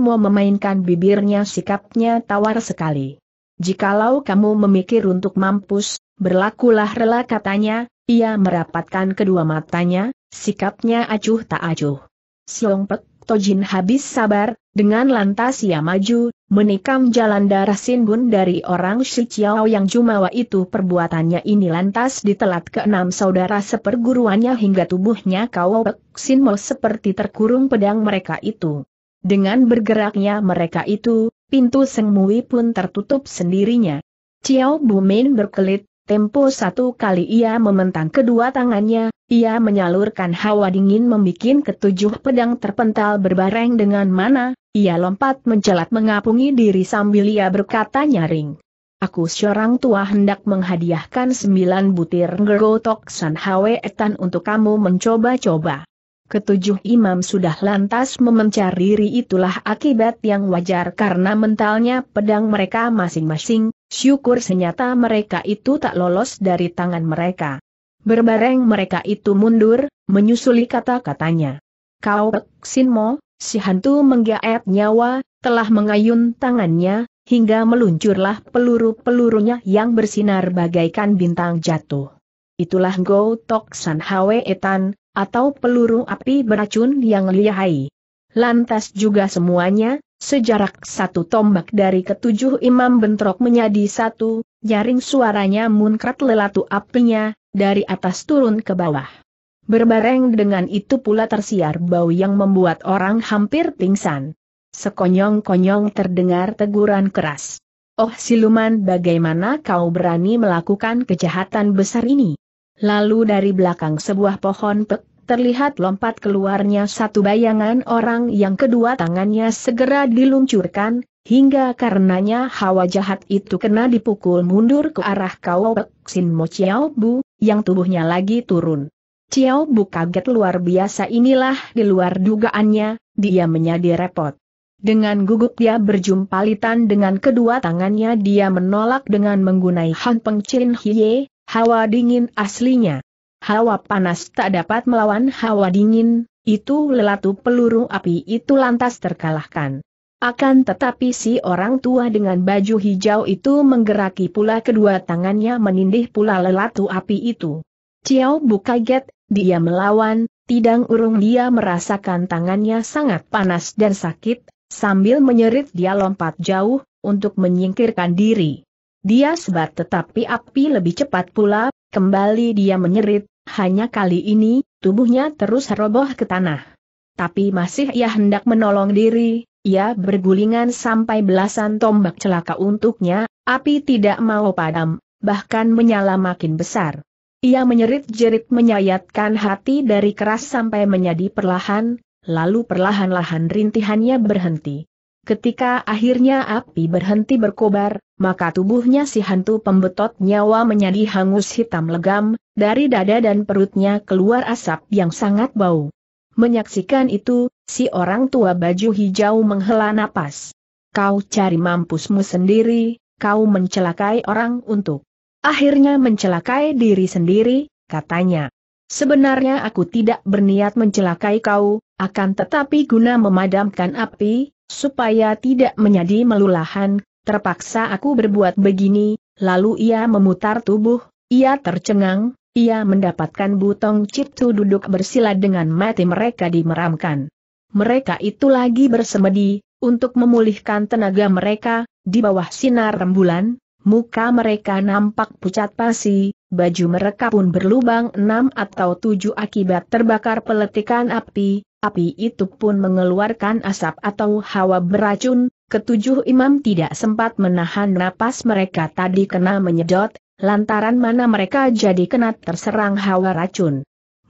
Mo memainkan bibirnya sikapnya tawar sekali. Jikalau kamu memikir untuk mampus, berlakulah rela katanya, ia merapatkan kedua matanya, sikapnya acuh tak acuh. Siong Pek Tojin habis sabar, dengan lantas ia maju, menikam jalan darah Sinbun dari orang Shichiao yang jumawa itu perbuatannya ini lantas ditelat ke enam saudara seperguruannya hingga tubuhnya sin Sinmo seperti terkurung pedang mereka itu. Dengan bergeraknya mereka itu, pintu Sengmui pun tertutup sendirinya. Chiao Bumin berkelit, tempo satu kali ia mementang kedua tangannya, ia menyalurkan hawa dingin membuat ketujuh pedang terpental berbareng dengan mana, ia lompat mencelat mengapungi diri sambil ia berkata nyaring. Aku seorang tua hendak menghadiahkan sembilan butir ngerotok san hawe etan untuk kamu mencoba-coba. Ketujuh imam sudah lantas memencar diri itulah akibat yang wajar karena mentalnya pedang mereka masing-masing, syukur senyata mereka itu tak lolos dari tangan mereka. Berbareng mereka itu mundur, menyusuli kata-katanya. Kau Sinmo, Si hantu menggaet nyawa, telah mengayun tangannya, hingga meluncurlah peluru-pelurunya yang bersinar bagaikan bintang jatuh. Itulah Go Tok San Hwe Etan, atau peluru api beracun yang lihai. Lantas juga semuanya, sejarak satu tombak dari ketujuh imam bentrok menjadi satu, nyaring suaranya munkrat lelatu apinya, dari atas turun ke bawah. Berbareng dengan itu pula tersiar bau yang membuat orang hampir pingsan. Sekonyong-konyong terdengar teguran keras. Oh siluman bagaimana kau berani melakukan kejahatan besar ini? Lalu dari belakang sebuah pohon pek, terlihat lompat keluarnya satu bayangan orang yang kedua tangannya segera diluncurkan, hingga karenanya hawa jahat itu kena dipukul mundur ke arah kau pek Sin Mo Chiao Bu, yang tubuhnya lagi turun. Ciao Bu kaget luar biasa inilah di luar dugaannya, dia menjadi repot. Dengan gugup dia berjumpa litan dengan kedua tangannya dia menolak dengan menggunai Han Peng Chin Hie, hawa dingin aslinya. Hawa panas tak dapat melawan hawa dingin, itu lelatu peluru api itu lantas terkalahkan. Akan tetapi si orang tua dengan baju hijau itu menggeraki pula kedua tangannya menindih pula lelatu api itu. Ciao Bu kaget, dia melawan, Tidang urung dia merasakan tangannya sangat panas dan sakit, sambil menyerit dia lompat jauh, untuk menyingkirkan diri. Dia sebat tetapi api lebih cepat pula, kembali dia menyerit, hanya kali ini, tubuhnya terus roboh ke tanah. Tapi masih ia hendak menolong diri, ia bergulingan sampai belasan tombak celaka untuknya, api tidak mau padam, bahkan menyala makin besar. Ia menyerit-jerit menyayatkan hati dari keras sampai menjadi perlahan, lalu perlahan-lahan rintihannya berhenti. Ketika akhirnya api berhenti berkobar, maka tubuhnya si hantu pembetot nyawa menjadi hangus hitam legam, dari dada dan perutnya keluar asap yang sangat bau. Menyaksikan itu, si orang tua baju hijau menghela napas. Kau cari mampusmu sendiri, kau mencelakai orang untuk Akhirnya mencelakai diri sendiri, katanya. Sebenarnya aku tidak berniat mencelakai kau, akan tetapi guna memadamkan api, supaya tidak menjadi melulahan, terpaksa aku berbuat begini, lalu ia memutar tubuh, ia tercengang, ia mendapatkan butong ciptu duduk bersila dengan mati mereka dimeramkan. Mereka itu lagi bersemedi, untuk memulihkan tenaga mereka, di bawah sinar rembulan, Muka mereka nampak pucat pasi, baju mereka pun berlubang enam atau tujuh akibat terbakar peletikan api, api itu pun mengeluarkan asap atau hawa beracun, ketujuh imam tidak sempat menahan napas mereka tadi kena menyedot, lantaran mana mereka jadi kena terserang hawa racun.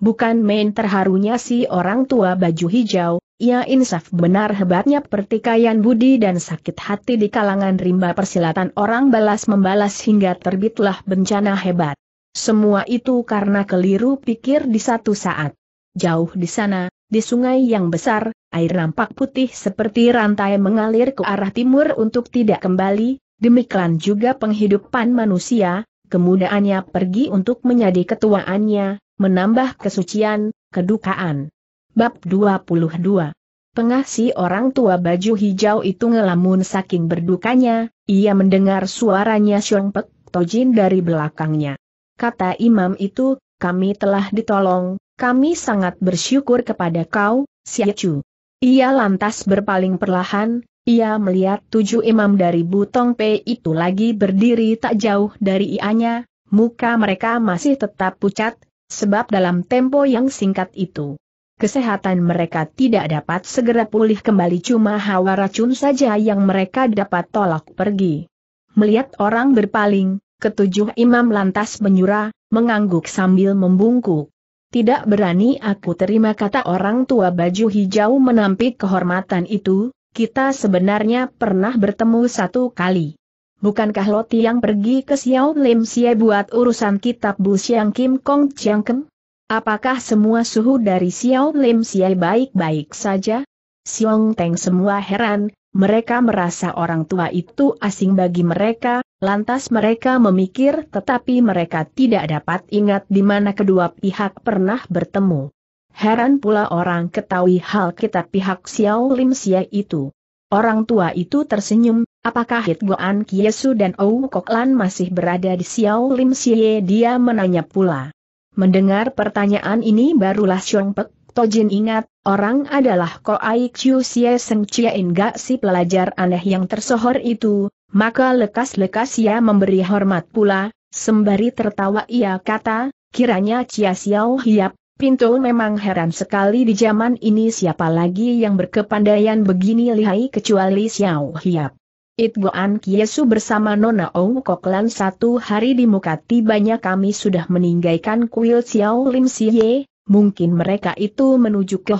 Bukan main terharunya si orang tua baju hijau, ia ya insaf benar hebatnya pertikaian budi dan sakit hati di kalangan rimba persilatan orang balas membalas hingga terbitlah bencana hebat. Semua itu karena keliru pikir di satu saat. Jauh di sana, di sungai yang besar, air nampak putih seperti rantai mengalir ke arah timur untuk tidak kembali, demikian juga penghidupan manusia, kemudaannya pergi untuk menjadi ketuaannya, menambah kesucian, kedukaan. Bab 22 Pengasih orang tua baju hijau itu ngelamun saking berdukanya, ia mendengar suaranya Siong Pek Tojin dari belakangnya. Kata imam itu, kami telah ditolong, kami sangat bersyukur kepada kau, Siacu. Ia lantas berpaling perlahan, ia melihat tujuh imam dari Butong pe itu lagi berdiri tak jauh dari ianya, muka mereka masih tetap pucat, Sebab dalam tempo yang singkat itu, kesehatan mereka tidak dapat segera pulih kembali cuma hawa racun saja yang mereka dapat tolak pergi. Melihat orang berpaling, ketujuh imam lantas menyura, mengangguk sambil membungkuk. Tidak berani aku terima kata orang tua baju hijau menampik kehormatan itu, kita sebenarnya pernah bertemu satu kali. Bukankah Lo yang pergi ke Xiao Lim Xie buat urusan kitab Bu Xiang Kim Kong Chiang Keng? Apakah semua suhu dari Xiao Lim Xie baik-baik saja? Xiong Teng semua heran, mereka merasa orang tua itu asing bagi mereka, lantas mereka memikir tetapi mereka tidak dapat ingat di mana kedua pihak pernah bertemu. Heran pula orang ketahui hal kitab pihak Xiao Lim Xie itu. Orang tua itu tersenyum, Apakah Hitgoan Kiesu dan Ou Koklan masih berada di Xiao Lim Xie? Dia menanya pula. Mendengar pertanyaan ini barulah Xiong Pek Tojin ingat, orang adalah Ko Aik Chiu Xie Seng Chia In Gak si pelajar aneh yang tersohor itu, maka lekas-lekas ia memberi hormat pula, sembari tertawa ia kata, kiranya Chia Xiao Hiap, Pintu memang heran sekali di zaman ini siapa lagi yang berkepandaian begini lihai kecuali Xiao Hiap. It Goan Kiesu bersama Nona Ong Koklan satu hari di muka tibanya kami sudah meninggalkan kuil Xiao Lim Siye, mungkin mereka itu menuju ke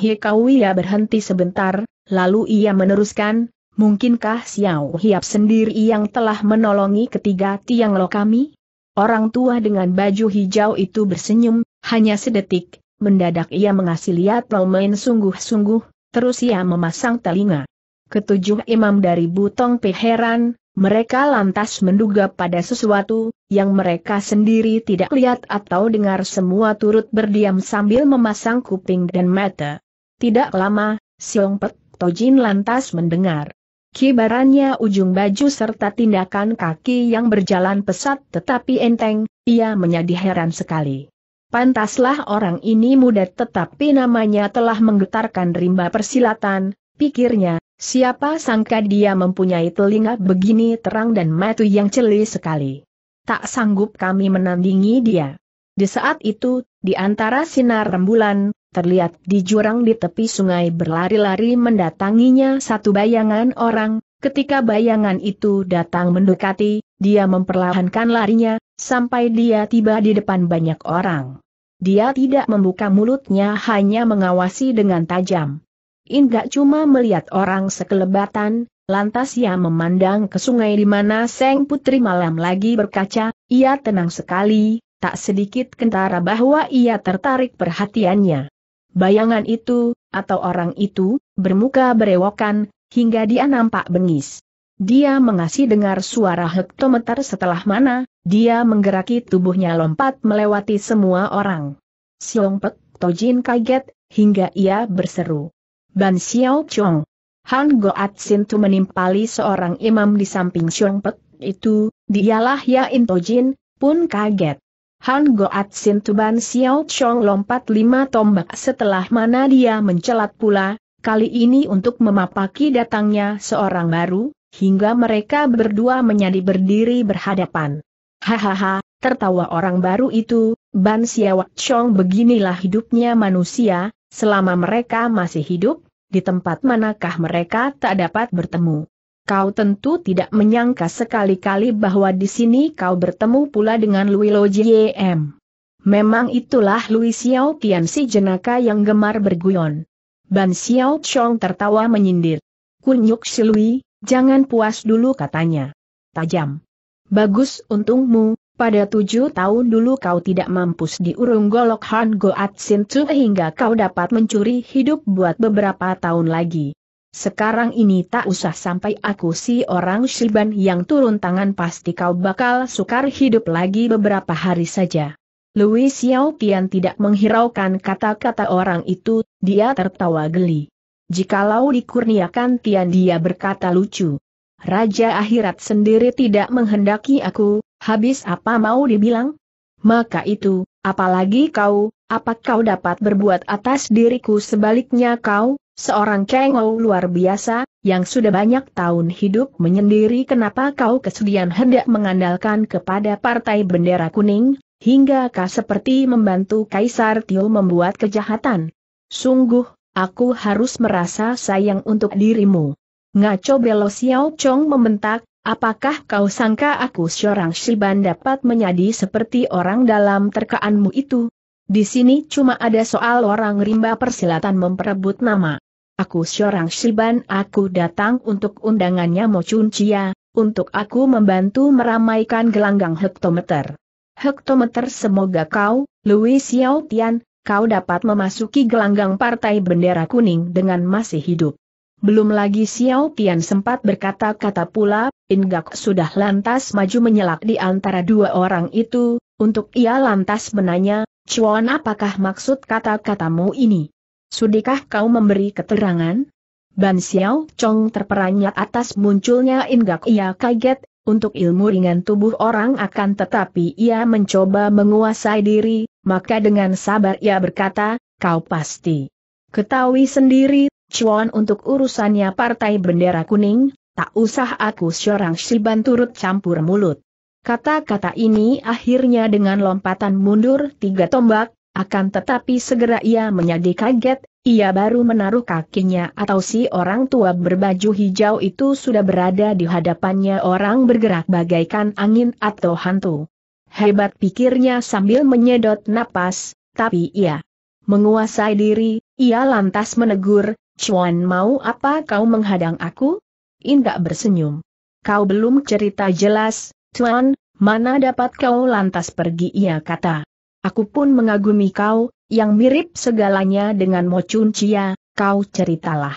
ya berhenti sebentar, lalu ia meneruskan, mungkinkah Xiao Hiap sendiri yang telah menolongi ketiga tiang lo kami? Orang tua dengan baju hijau itu bersenyum, hanya sedetik, mendadak ia mengasih lihat Main sungguh-sungguh, terus ia memasang telinga. Ketujuh imam dari Butong Peheran, mereka lantas menduga pada sesuatu, yang mereka sendiri tidak lihat atau dengar semua turut berdiam sambil memasang kuping dan mata. Tidak lama, Siong Pek Tojin lantas mendengar. Kibarannya ujung baju serta tindakan kaki yang berjalan pesat tetapi enteng, ia menjadi heran sekali. Pantaslah orang ini muda tetapi namanya telah menggetarkan rimba persilatan, pikirnya, Siapa sangka dia mempunyai telinga begini terang dan mata yang celi sekali. Tak sanggup kami menandingi dia. Di saat itu, di antara sinar rembulan, terlihat di jurang di tepi sungai berlari-lari mendatanginya satu bayangan orang, ketika bayangan itu datang mendekati, dia memperlahankan larinya, sampai dia tiba di depan banyak orang. Dia tidak membuka mulutnya hanya mengawasi dengan tajam. Indak cuma melihat orang sekelebatan, lantas ia memandang ke sungai di mana Seng Putri malam lagi berkaca, ia tenang sekali, tak sedikit kentara bahwa ia tertarik perhatiannya. Bayangan itu, atau orang itu, bermuka berewokan, hingga dia nampak bengis. Dia mengasih dengar suara hektometer setelah mana, dia menggeraki tubuhnya lompat melewati semua orang. Siong Pek Tojin kaget, hingga ia berseru. Ban Xiao Chong. Han Goat Sintu menimpali seorang imam di samping Xiong Pek itu, dialah Ya Intojin, pun kaget. Han Goat Sintu Ban Xiao Chong lompat lima tombak setelah mana dia mencelat pula, kali ini untuk memapaki datangnya seorang baru, hingga mereka berdua menjadi berdiri berhadapan. Hahaha, tertawa orang baru itu, Ban Xiao Chong beginilah hidupnya manusia, Selama mereka masih hidup, di tempat manakah mereka tak dapat bertemu? Kau tentu tidak menyangka sekali-kali bahwa di sini kau bertemu pula dengan Lui Lo Jiem. Memang itulah Lui Xiao Tian si jenaka yang gemar berguyon. Ban Xiao Chong tertawa menyindir. Kunyuk si Lui, jangan puas dulu katanya. Tajam. Bagus untungmu, pada tujuh tahun dulu kau tidak mampus di urung golok Han Goat Sintu hingga kau dapat mencuri hidup buat beberapa tahun lagi. Sekarang ini tak usah sampai aku si orang Shiban yang turun tangan pasti kau bakal sukar hidup lagi beberapa hari saja. Louis Xiao Tian tidak menghiraukan kata-kata orang itu, dia tertawa geli. Jikalau dikurniakan Tian dia berkata lucu. Raja akhirat sendiri tidak menghendaki aku, Habis apa mau dibilang? Maka itu, apalagi kau, apa kau dapat berbuat atas diriku sebaliknya kau, seorang cengol luar biasa, yang sudah banyak tahun hidup menyendiri kenapa kau kesudian hendak mengandalkan kepada partai bendera kuning, hingga kau seperti membantu Kaisar Tio membuat kejahatan. Sungguh, aku harus merasa sayang untuk dirimu. Ngaco Belo Xiao Chong membentak, Apakah kau sangka aku seorang Shiban dapat menjadi seperti orang dalam terkaanmu itu? Di sini cuma ada soal orang rimba persilatan memperebut nama. Aku seorang Shiban aku datang untuk undangannya Chun Chia, untuk aku membantu meramaikan gelanggang hektometer. Hektometer semoga kau, Louis Xiao Tian, kau dapat memasuki gelanggang partai bendera kuning dengan masih hidup. Belum lagi Xiao Tian sempat berkata-kata pula, Ingak sudah lantas maju menyelak di antara dua orang itu, untuk ia lantas menanya, Chuan apakah maksud kata-katamu ini? Sudikah kau memberi keterangan? Ban Xiao Chong terperanjat atas munculnya Ingak ia kaget, untuk ilmu ringan tubuh orang akan tetapi ia mencoba menguasai diri, maka dengan sabar ia berkata, kau pasti. Ketahui sendiri Cuan untuk urusannya partai bendera kuning, tak usah aku seorang siban turut campur mulut. Kata-kata ini akhirnya dengan lompatan mundur tiga tombak, akan tetapi segera ia menjadi kaget, ia baru menaruh kakinya atau si orang tua berbaju hijau itu sudah berada di hadapannya orang bergerak bagaikan angin atau hantu. Hebat pikirnya sambil menyedot napas, tapi ia menguasai diri, ia lantas menegur, Cuan mau apa kau menghadang aku? Indak bersenyum. Kau belum cerita jelas, Cuan, mana dapat kau lantas pergi ia kata. Aku pun mengagumi kau, yang mirip segalanya dengan Mo Chun Chia, kau ceritalah.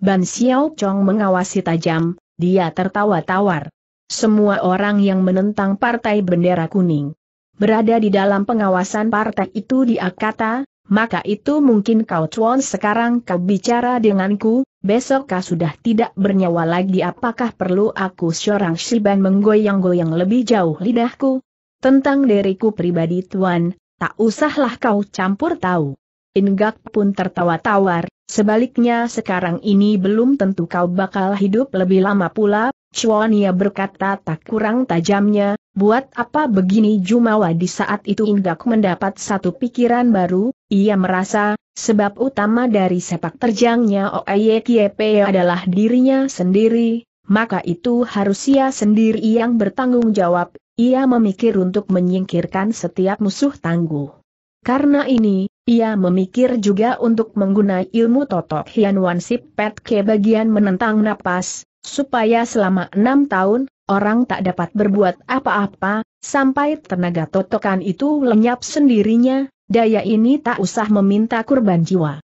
Ban Xiao Chong mengawasi tajam, dia tertawa tawar. Semua orang yang menentang Partai Bendera Kuning berada di dalam pengawasan partai itu dia kata, maka itu mungkin kau cuan sekarang kau bicara denganku, besok kau sudah tidak bernyawa lagi apakah perlu aku seorang siban menggoyang-goyang lebih jauh lidahku? Tentang diriku pribadi tuan, tak usahlah kau campur tahu. Ingak pun tertawa tawar, sebaliknya sekarang ini belum tentu kau bakal hidup lebih lama pula, ia berkata tak kurang tajamnya, Buat apa begini Jumawa di saat itu Indak mendapat satu pikiran baru, ia merasa, sebab utama dari sepak terjangnya Oeyekiepe adalah dirinya sendiri, maka itu harus ia sendiri yang bertanggung jawab, ia memikir untuk menyingkirkan setiap musuh tangguh. Karena ini, ia memikir juga untuk menggunakan ilmu totok Hian Wan Sip Pet ke bagian menentang napas, supaya selama enam tahun, orang tak dapat berbuat apa-apa, sampai tenaga totokan itu lenyap sendirinya, daya ini tak usah meminta kurban jiwa.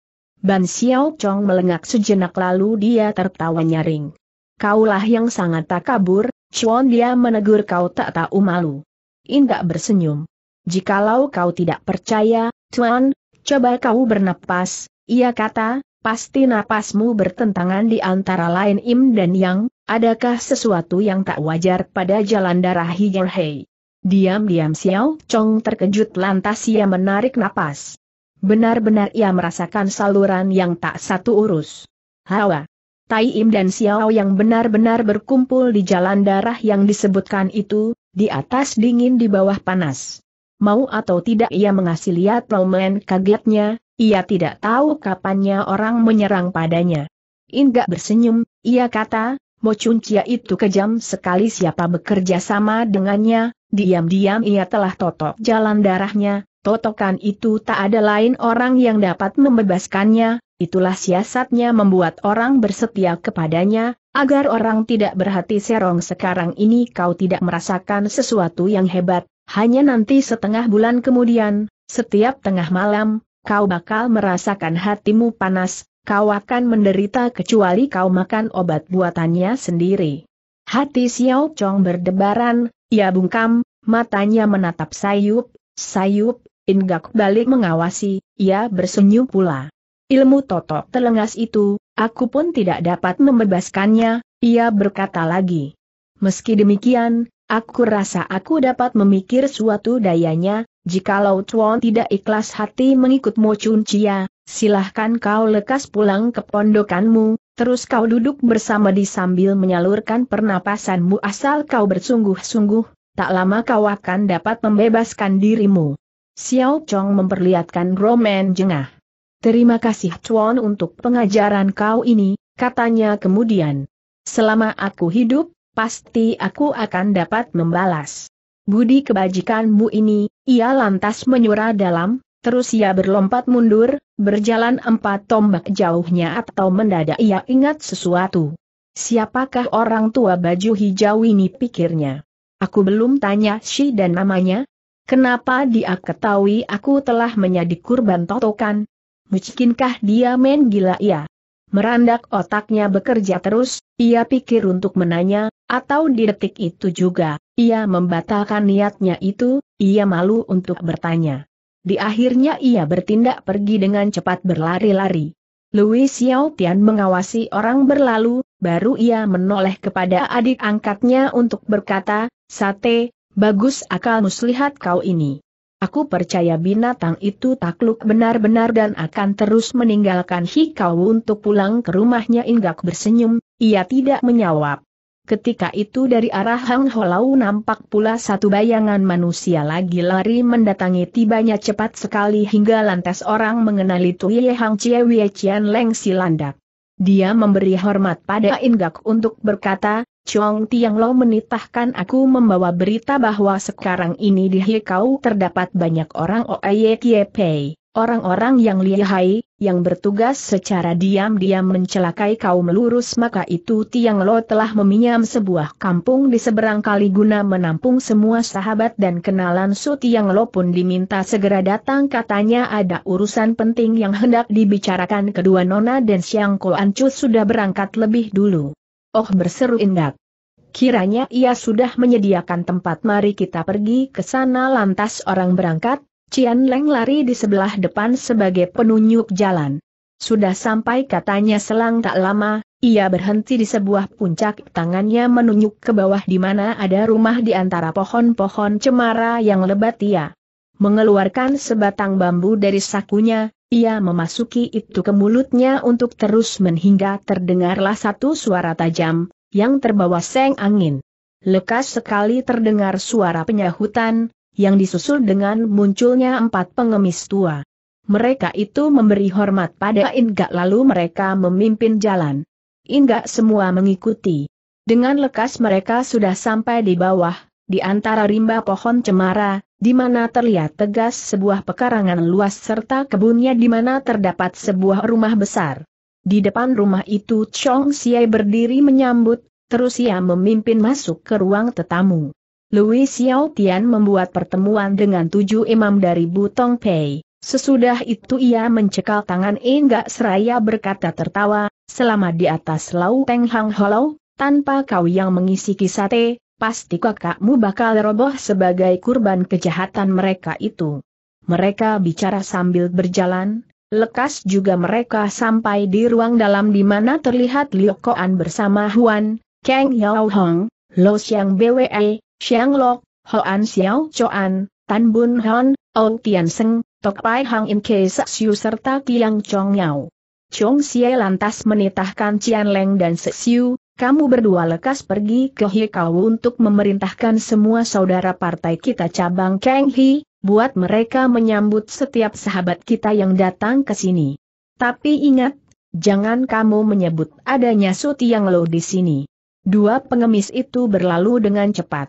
Ban Xiao Chong melengak sejenak lalu dia tertawa nyaring. Kaulah yang sangat tak kabur Chuan dia menegur kau tak tahu malu. Indah bersenyum. Jikalau kau tidak percaya, Tuan, coba kau bernapas, ia kata, pasti napasmu bertentangan di antara lain Im dan Yang, adakah sesuatu yang tak wajar pada jalan darah Hei? Diam-diam Xiao Chong terkejut lantas ia menarik napas. Benar-benar ia merasakan saluran yang tak satu urus. Hawa. Tai Im dan Xiao yang benar-benar berkumpul di jalan darah yang disebutkan itu, di atas dingin di bawah panas. Mau atau tidak ia mengasih lihat Roman kagetnya, ia tidak tahu kapannya orang menyerang padanya. Inga bersenyum, ia kata, mo Mochuncia itu kejam sekali siapa bekerja sama dengannya, diam-diam ia telah totok jalan darahnya, totokan itu tak ada lain orang yang dapat membebaskannya, itulah siasatnya membuat orang bersetia kepadanya, agar orang tidak berhati serong sekarang ini kau tidak merasakan sesuatu yang hebat, hanya nanti setengah bulan kemudian, setiap tengah malam, kau bakal merasakan hatimu panas, kau akan menderita kecuali kau makan obat buatannya sendiri. Hati Xiao Chong berdebaran, ia ya bungkam, matanya menatap sayup, sayup, Ingak balik mengawasi, ia ya, bersenyum pula. Ilmu totok telengas itu, aku pun tidak dapat membebaskannya, ia berkata lagi. Meski demikian, aku rasa aku dapat memikir suatu dayanya, jikalau Tuan tidak ikhlas hati mengikut Mo Chun Chia, silahkan kau lekas pulang ke pondokanmu, terus kau duduk bersama di sambil menyalurkan pernapasanmu asal kau bersungguh-sungguh, tak lama kau akan dapat membebaskan dirimu. Xiao Chong memperlihatkan Roman jengah. Terima kasih Tuan untuk pengajaran kau ini, katanya kemudian. Selama aku hidup, pasti aku akan dapat membalas. Budi kebajikanmu ini, ia lantas menyura dalam, terus ia berlompat mundur, berjalan empat tombak jauhnya atau mendadak ia ingat sesuatu. Siapakah orang tua baju hijau ini pikirnya? Aku belum tanya si dan namanya. Kenapa dia ketahui aku telah menjadi kurban totokan? Mungkinkah dia main gila ya? Merandak otaknya bekerja terus, ia pikir untuk menanya, atau di detik itu juga, ia membatalkan niatnya itu, ia malu untuk bertanya. Di akhirnya ia bertindak pergi dengan cepat berlari-lari. Louis Xiao Tian mengawasi orang berlalu, baru ia menoleh kepada adik angkatnya untuk berkata, Sate, bagus akal muslihat kau ini. Aku percaya binatang itu takluk benar-benar dan akan terus meninggalkan Hikau untuk pulang ke rumahnya Inggak bersenyum, ia tidak menjawab. Ketika itu dari arah Hang Holau nampak pula satu bayangan manusia lagi lari mendatangi tibanya cepat sekali hingga lantas orang mengenali Tui Hang Chie Wei Chian Leng Silandak. Dia memberi hormat pada Ingak untuk berkata, Chong Tiang Lo menitahkan aku membawa berita bahwa sekarang ini di Hikau terdapat banyak orang Oye Kie Pei, orang-orang yang lihai, yang bertugas secara diam-diam mencelakai kaum lurus maka itu Tiang Lo telah meminjam sebuah kampung di seberang kali guna menampung semua sahabat dan kenalan Su Tiang Lo pun diminta segera datang katanya ada urusan penting yang hendak dibicarakan kedua nona dan Siang Ko Ancu sudah berangkat lebih dulu. Oh berseru Indak. Kiranya ia sudah menyediakan tempat mari kita pergi ke sana lantas orang berangkat, Cian Leng lari di sebelah depan sebagai penunjuk jalan. Sudah sampai katanya selang tak lama, ia berhenti di sebuah puncak tangannya menunjuk ke bawah di mana ada rumah di antara pohon-pohon cemara yang lebat ia. Mengeluarkan sebatang bambu dari sakunya, ia memasuki itu ke mulutnya untuk terus menhingga terdengarlah satu suara tajam, yang terbawa seng angin. Lekas sekali terdengar suara penyahutan, yang disusul dengan munculnya empat pengemis tua. Mereka itu memberi hormat pada Inggak lalu mereka memimpin jalan. Inggak semua mengikuti. Dengan lekas mereka sudah sampai di bawah, di antara rimba pohon cemara, di mana terlihat tegas sebuah pekarangan luas serta kebunnya di mana terdapat sebuah rumah besar. Di depan rumah itu Chong Siai berdiri menyambut, terus ia memimpin masuk ke ruang tetamu. Louis Xiao Tian membuat pertemuan dengan tujuh imam dari Butong Pei. Sesudah itu ia mencekal tangan Enggak Seraya berkata tertawa, selama di atas Lau Teng Hang Hollow, tanpa kau yang mengisi kisate, pasti kakakmu bakal roboh sebagai kurban kejahatan mereka itu. Mereka bicara sambil berjalan, lekas juga mereka sampai di ruang dalam di mana terlihat Liu Koan bersama Huan, Kang Yao Hong, Lo Xiang BWE, Xiang Lok, Hoan Xiao Choan, Tan Bun Hon, Ong Tian Seng, Tok Pai Hang In Kei Siu serta Tiang Chong Yao. Chong Xie lantas menitahkan Cian Leng dan Siu, kamu berdua lekas pergi ke Hikau untuk memerintahkan semua saudara partai kita cabang Kang Hi, buat mereka menyambut setiap sahabat kita yang datang ke sini. Tapi ingat, jangan kamu menyebut adanya Su Tiang Lo di sini. Dua pengemis itu berlalu dengan cepat.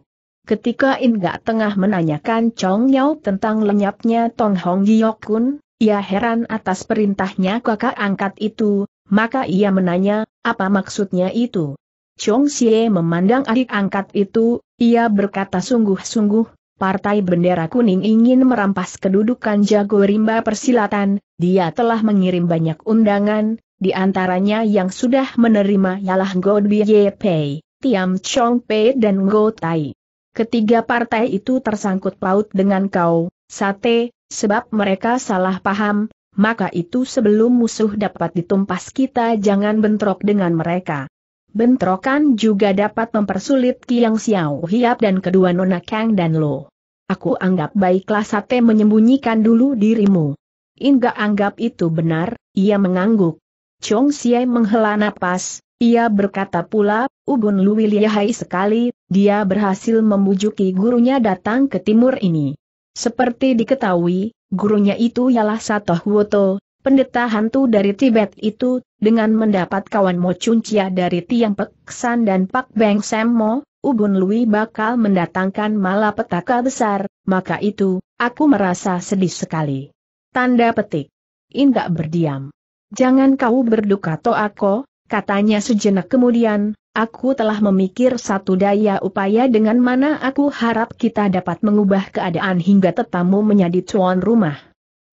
Ketika Inga tengah menanyakan Chong Yao tentang lenyapnya Tong Hong Giok Kun, ia heran atas perintahnya kakak angkat itu, maka ia menanya, apa maksudnya itu? Chong Xie memandang adik angkat itu, ia berkata sungguh-sungguh, Partai Bendera Kuning ingin merampas kedudukan jago rimba persilatan, dia telah mengirim banyak undangan, di antaranya yang sudah menerima ialah Go Bie Pei, Tiam Chong Pei dan Go Tai. Ketiga partai itu tersangkut paut dengan kau, Sate, sebab mereka salah paham, maka itu sebelum musuh dapat ditumpas kita jangan bentrok dengan mereka. Bentrokan juga dapat mempersulit Kiang Xiao Hiap dan kedua Nona Kang dan Lo. Aku anggap baiklah Sate menyembunyikan dulu dirimu. Inga anggap itu benar, ia mengangguk. Chong Xie menghela napas, ia berkata pula, Ubun Lui lihai sekali, dia berhasil membujuki gurunya datang ke timur ini. Seperti diketahui, gurunya itu ialah Satoh Woto, pendeta hantu dari Tibet itu, dengan mendapat kawan Mo Chuncia dari Tiang Peksan dan Pak Beng Semmo, Ubun Lui bakal mendatangkan malapetaka besar, maka itu, aku merasa sedih sekali. Tanda petik. Indak berdiam. Jangan kau berduka to aku, katanya sejenak kemudian, aku telah memikir satu daya upaya dengan mana aku harap kita dapat mengubah keadaan hingga tetamu menjadi tuan rumah.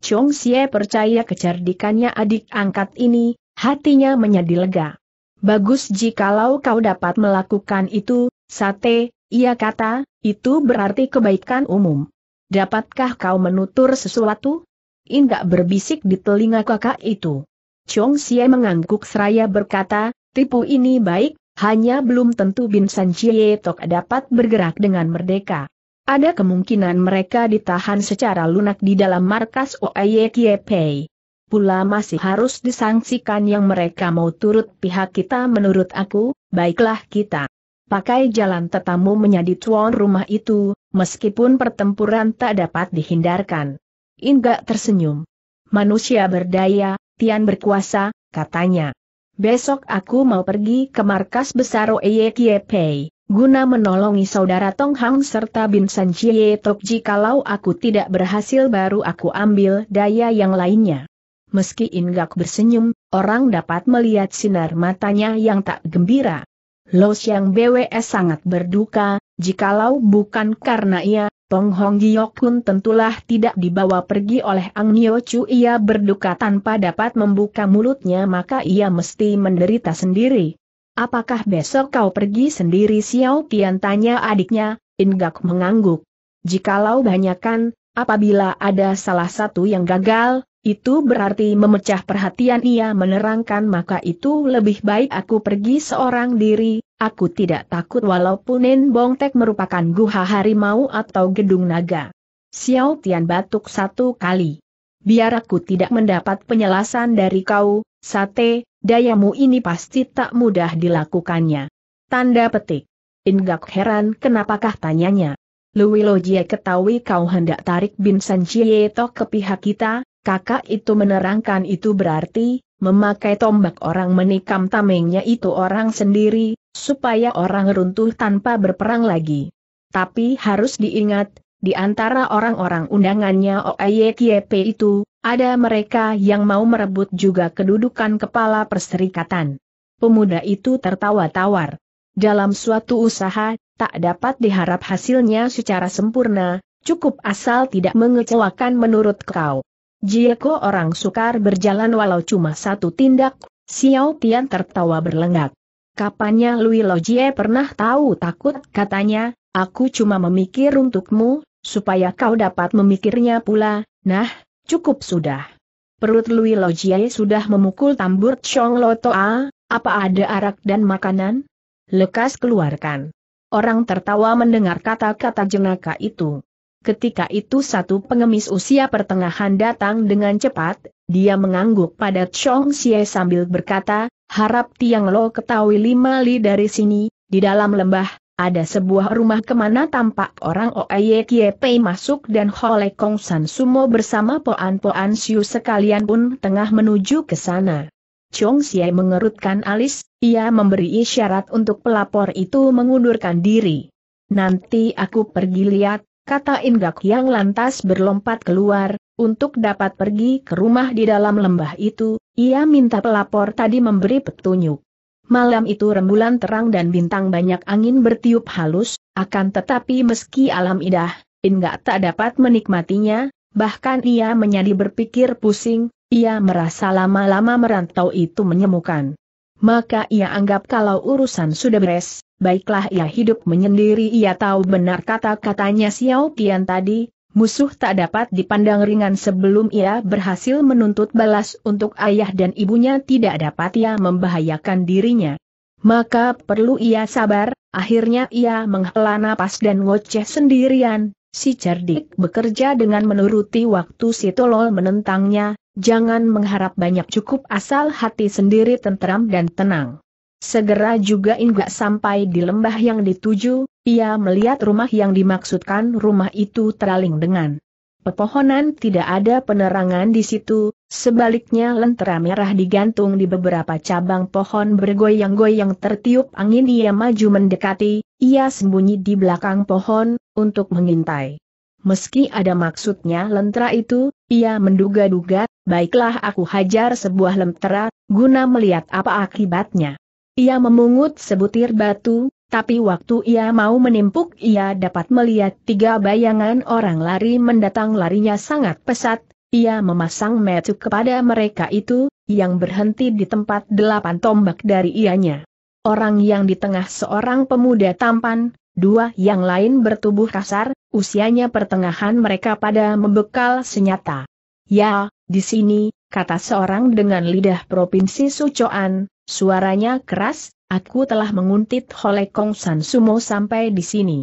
Chong Xie percaya kecerdikannya adik angkat ini, hatinya menjadi lega. Bagus jikalau kau dapat melakukan itu, sate, ia kata, itu berarti kebaikan umum. Dapatkah kau menutur sesuatu? Indak berbisik di telinga kakak itu. Chong Xie mengangguk seraya berkata, tipu ini baik, hanya belum tentu Bin San Chie Tok dapat bergerak dengan merdeka. Ada kemungkinan mereka ditahan secara lunak di dalam markas Oye Pei. Pula masih harus disangsikan yang mereka mau turut pihak kita menurut aku, baiklah kita pakai jalan tetamu menjadi tuan rumah itu, meskipun pertempuran tak dapat dihindarkan. Inggak tersenyum. Manusia berdaya, Tian berkuasa, katanya. Besok aku mau pergi ke markas besar Oeyekiepei, guna menolongi saudara Tong Hang serta Bin San Jie Tok Kalau aku tidak berhasil baru aku ambil daya yang lainnya. Meski Ingak bersenyum, orang dapat melihat sinar matanya yang tak gembira. Lo yang BWS sangat berduka, Jikalau bukan karena ia, Peng Hong Giok pun tentulah tidak dibawa pergi oleh Ang Nyo Chu ia berduka tanpa dapat membuka mulutnya maka ia mesti menderita sendiri. Apakah besok kau pergi sendiri Xiao Tian tanya adiknya, Ingak mengangguk. Jikalau banyakkan, apabila ada salah satu yang gagal, itu berarti memecah perhatian ia menerangkan maka itu lebih baik aku pergi seorang diri, aku tidak takut walaupun Nen Bongtek merupakan guha harimau atau gedung naga. Xiao Tian batuk satu kali. Biar aku tidak mendapat penjelasan dari kau, sate, dayamu ini pasti tak mudah dilakukannya. Tanda petik. Ingak heran kenapakah tanyanya. Lui Jie ketahui kau hendak tarik Bin San toh ke pihak kita, kakak itu menerangkan itu berarti, memakai tombak orang menikam tamengnya itu orang sendiri, supaya orang runtuh tanpa berperang lagi. Tapi harus diingat, di antara orang-orang undangannya OAYKP itu, ada mereka yang mau merebut juga kedudukan kepala perserikatan. Pemuda itu tertawa tawar. Dalam suatu usaha, tak dapat diharap hasilnya secara sempurna, cukup asal tidak mengecewakan menurut kau. Jieko orang sukar berjalan walau cuma satu tindak, Xiao Tian tertawa berlenggak kapannya Lui Lojie pernah tahu takut, katanya, aku cuma memikir untukmu, supaya kau dapat memikirnya pula, nah, cukup sudah. Perut Lui Lojie sudah memukul tambur Chong Loto apa ada arak dan makanan? Lekas keluarkan. Orang tertawa mendengar kata-kata jenaka itu. Ketika itu satu pengemis usia pertengahan datang dengan cepat, dia mengangguk pada Chong Xie sambil berkata, Harap Tiang Lo ketahui lima li dari sini, di dalam lembah, ada sebuah rumah kemana tampak orang Oye pei masuk dan Hole Kong San Sumo bersama Poan Poan Siu sekalian pun tengah menuju ke sana. Chong Xie mengerutkan alis, ia memberi isyarat untuk pelapor itu mengundurkan diri. Nanti aku pergi lihat, kata Inggak yang lantas berlompat keluar, untuk dapat pergi ke rumah di dalam lembah itu, ia minta pelapor tadi memberi petunjuk. Malam itu rembulan terang dan bintang banyak angin bertiup halus, akan tetapi meski alam indah, Inga tak dapat menikmatinya, bahkan ia menjadi berpikir pusing, ia merasa lama-lama merantau itu menyemukan. Maka ia anggap kalau urusan sudah beres, baiklah ia hidup menyendiri ia tahu benar kata-katanya Xiao Tian tadi, Musuh tak dapat dipandang ringan sebelum ia berhasil menuntut balas untuk ayah dan ibunya tidak dapat ia membahayakan dirinya. Maka perlu ia sabar, akhirnya ia menghela napas dan ngoceh sendirian, si cerdik bekerja dengan menuruti waktu si tolol menentangnya, jangan mengharap banyak cukup asal hati sendiri tentram dan tenang. Segera juga Inggak sampai di lembah yang dituju, ia melihat rumah yang dimaksudkan rumah itu teraling dengan pepohonan tidak ada penerangan di situ, sebaliknya lentera merah digantung di beberapa cabang pohon bergoyang-goyang tertiup angin ia maju mendekati, ia sembunyi di belakang pohon, untuk mengintai. Meski ada maksudnya lentera itu, ia menduga-duga, baiklah aku hajar sebuah lentera, guna melihat apa akibatnya. Ia memungut sebutir batu, tapi waktu ia mau menimpuk ia dapat melihat tiga bayangan orang lari mendatang larinya sangat pesat, ia memasang metu kepada mereka itu, yang berhenti di tempat delapan tombak dari ianya. Orang yang di tengah seorang pemuda tampan, dua yang lain bertubuh kasar, usianya pertengahan mereka pada membekal senyata. Ya, di sini, kata seorang dengan lidah provinsi Sucoan, suaranya keras, Aku telah menguntit Hole Kong San Sumo sampai di sini.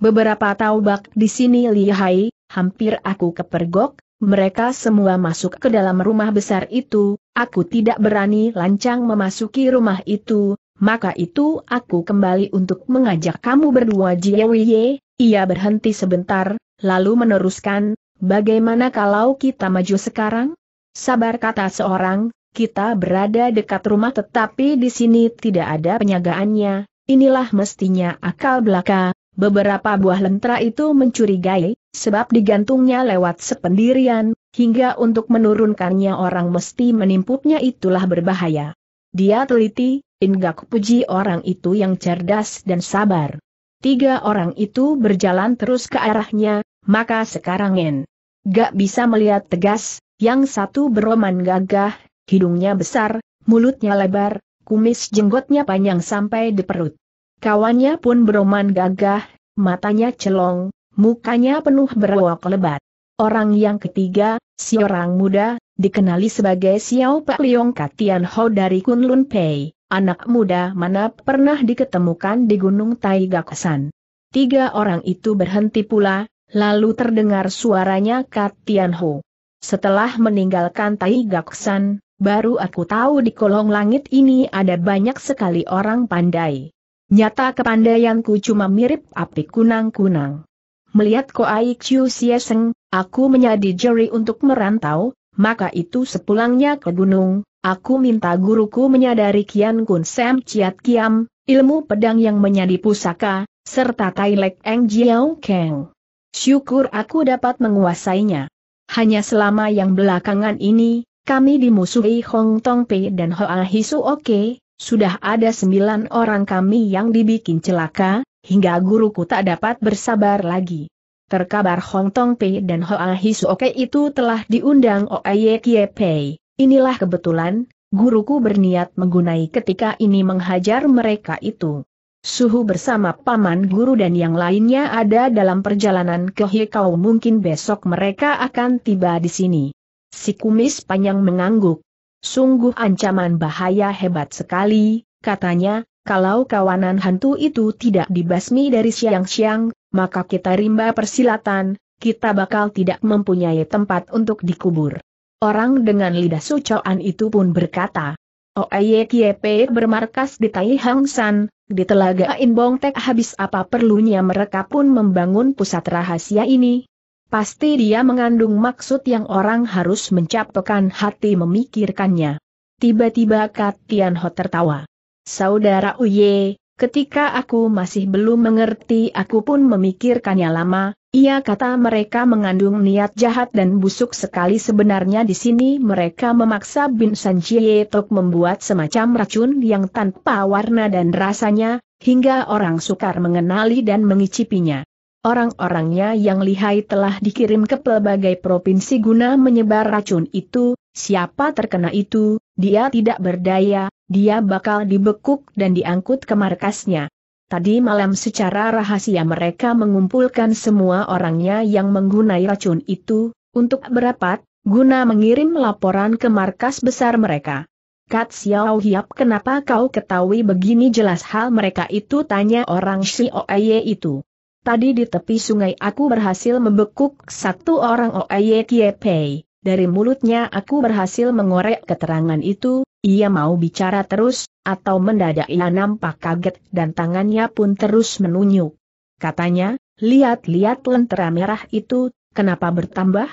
Beberapa taubak di sini lihai, hampir aku kepergok, mereka semua masuk ke dalam rumah besar itu, aku tidak berani lancang memasuki rumah itu, maka itu aku kembali untuk mengajak kamu berdua Jiewiye, ia berhenti sebentar, lalu meneruskan, bagaimana kalau kita maju sekarang? Sabar kata seorang, kita berada dekat rumah tetapi di sini tidak ada penyagaannya, inilah mestinya akal belaka, beberapa buah lentera itu mencurigai, sebab digantungnya lewat sependirian, hingga untuk menurunkannya orang mesti menimpuknya itulah berbahaya. Dia teliti, hingga puji orang itu yang cerdas dan sabar. Tiga orang itu berjalan terus ke arahnya, maka sekarang En. Gak bisa melihat tegas, yang satu beroman gagah, hidungnya besar, mulutnya lebar, kumis jenggotnya panjang sampai di perut. Kawannya pun beroman gagah, matanya celong, mukanya penuh berwok lebat. Orang yang ketiga, si orang muda, dikenali sebagai Xiao Pak Liong Katian Ho dari Kunlun Pei, anak muda mana pernah diketemukan di Gunung Taigakusan. Tiga orang itu berhenti pula, lalu terdengar suaranya Katian Ho. Setelah meninggalkan Taigakusan, baru aku tahu di kolong langit ini ada banyak sekali orang pandai. Nyata kepandaianku cuma mirip api kunang-kunang. Melihat Koai Chiu Sieseng, aku menjadi jeri untuk merantau, maka itu sepulangnya ke gunung, aku minta guruku menyadari Kian Kun Sam Chiat Kiam, ilmu pedang yang menjadi pusaka, serta Tai Lek Eng Jiao Keng. Syukur aku dapat menguasainya. Hanya selama yang belakangan ini, kami dimusuhi Hong Tong Pei dan Hoa Hisu Oke, sudah ada sembilan orang kami yang dibikin celaka, hingga guruku tak dapat bersabar lagi. Terkabar Hong Tong Pei dan Hoa Hisu Oke itu telah diundang Oye Kie Pei. Inilah kebetulan, guruku berniat menggunai ketika ini menghajar mereka itu. Suhu bersama paman guru dan yang lainnya ada dalam perjalanan ke Hikau mungkin besok mereka akan tiba di sini. Si kumis panjang mengangguk. Sungguh ancaman bahaya hebat sekali, katanya, kalau kawanan hantu itu tidak dibasmi dari siang-siang, maka kita rimba persilatan, kita bakal tidak mempunyai tempat untuk dikubur. Orang dengan lidah sucoan itu pun berkata, OAYKP bermarkas di Taihang San, di Telaga Inbong Tek habis apa perlunya mereka pun membangun pusat rahasia ini, Pasti dia mengandung maksud yang orang harus mencapekkan hati memikirkannya. Tiba-tiba Kat Tianho tertawa. Saudara Uye, ketika aku masih belum mengerti aku pun memikirkannya lama, ia kata mereka mengandung niat jahat dan busuk sekali sebenarnya di sini mereka memaksa Bin San Tok membuat semacam racun yang tanpa warna dan rasanya, hingga orang sukar mengenali dan mengicipinya. Orang-orangnya yang lihai telah dikirim ke pelbagai provinsi guna menyebar racun itu, siapa terkena itu, dia tidak berdaya, dia bakal dibekuk dan diangkut ke markasnya. Tadi malam secara rahasia mereka mengumpulkan semua orangnya yang menggunai racun itu, untuk berapat, guna mengirim laporan ke markas besar mereka. Kat Xiao Hiap kenapa kau ketahui begini jelas hal mereka itu tanya orang Xiao Aye itu. Tadi di tepi sungai aku berhasil membekuk satu orang Oye Kiepei. Dari mulutnya aku berhasil mengorek keterangan itu, ia mau bicara terus, atau mendadak ia nampak kaget dan tangannya pun terus menunjuk. Katanya, lihat-lihat lentera merah itu, kenapa bertambah?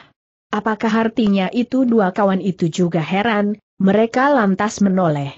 Apakah artinya itu dua kawan itu juga heran, mereka lantas menoleh.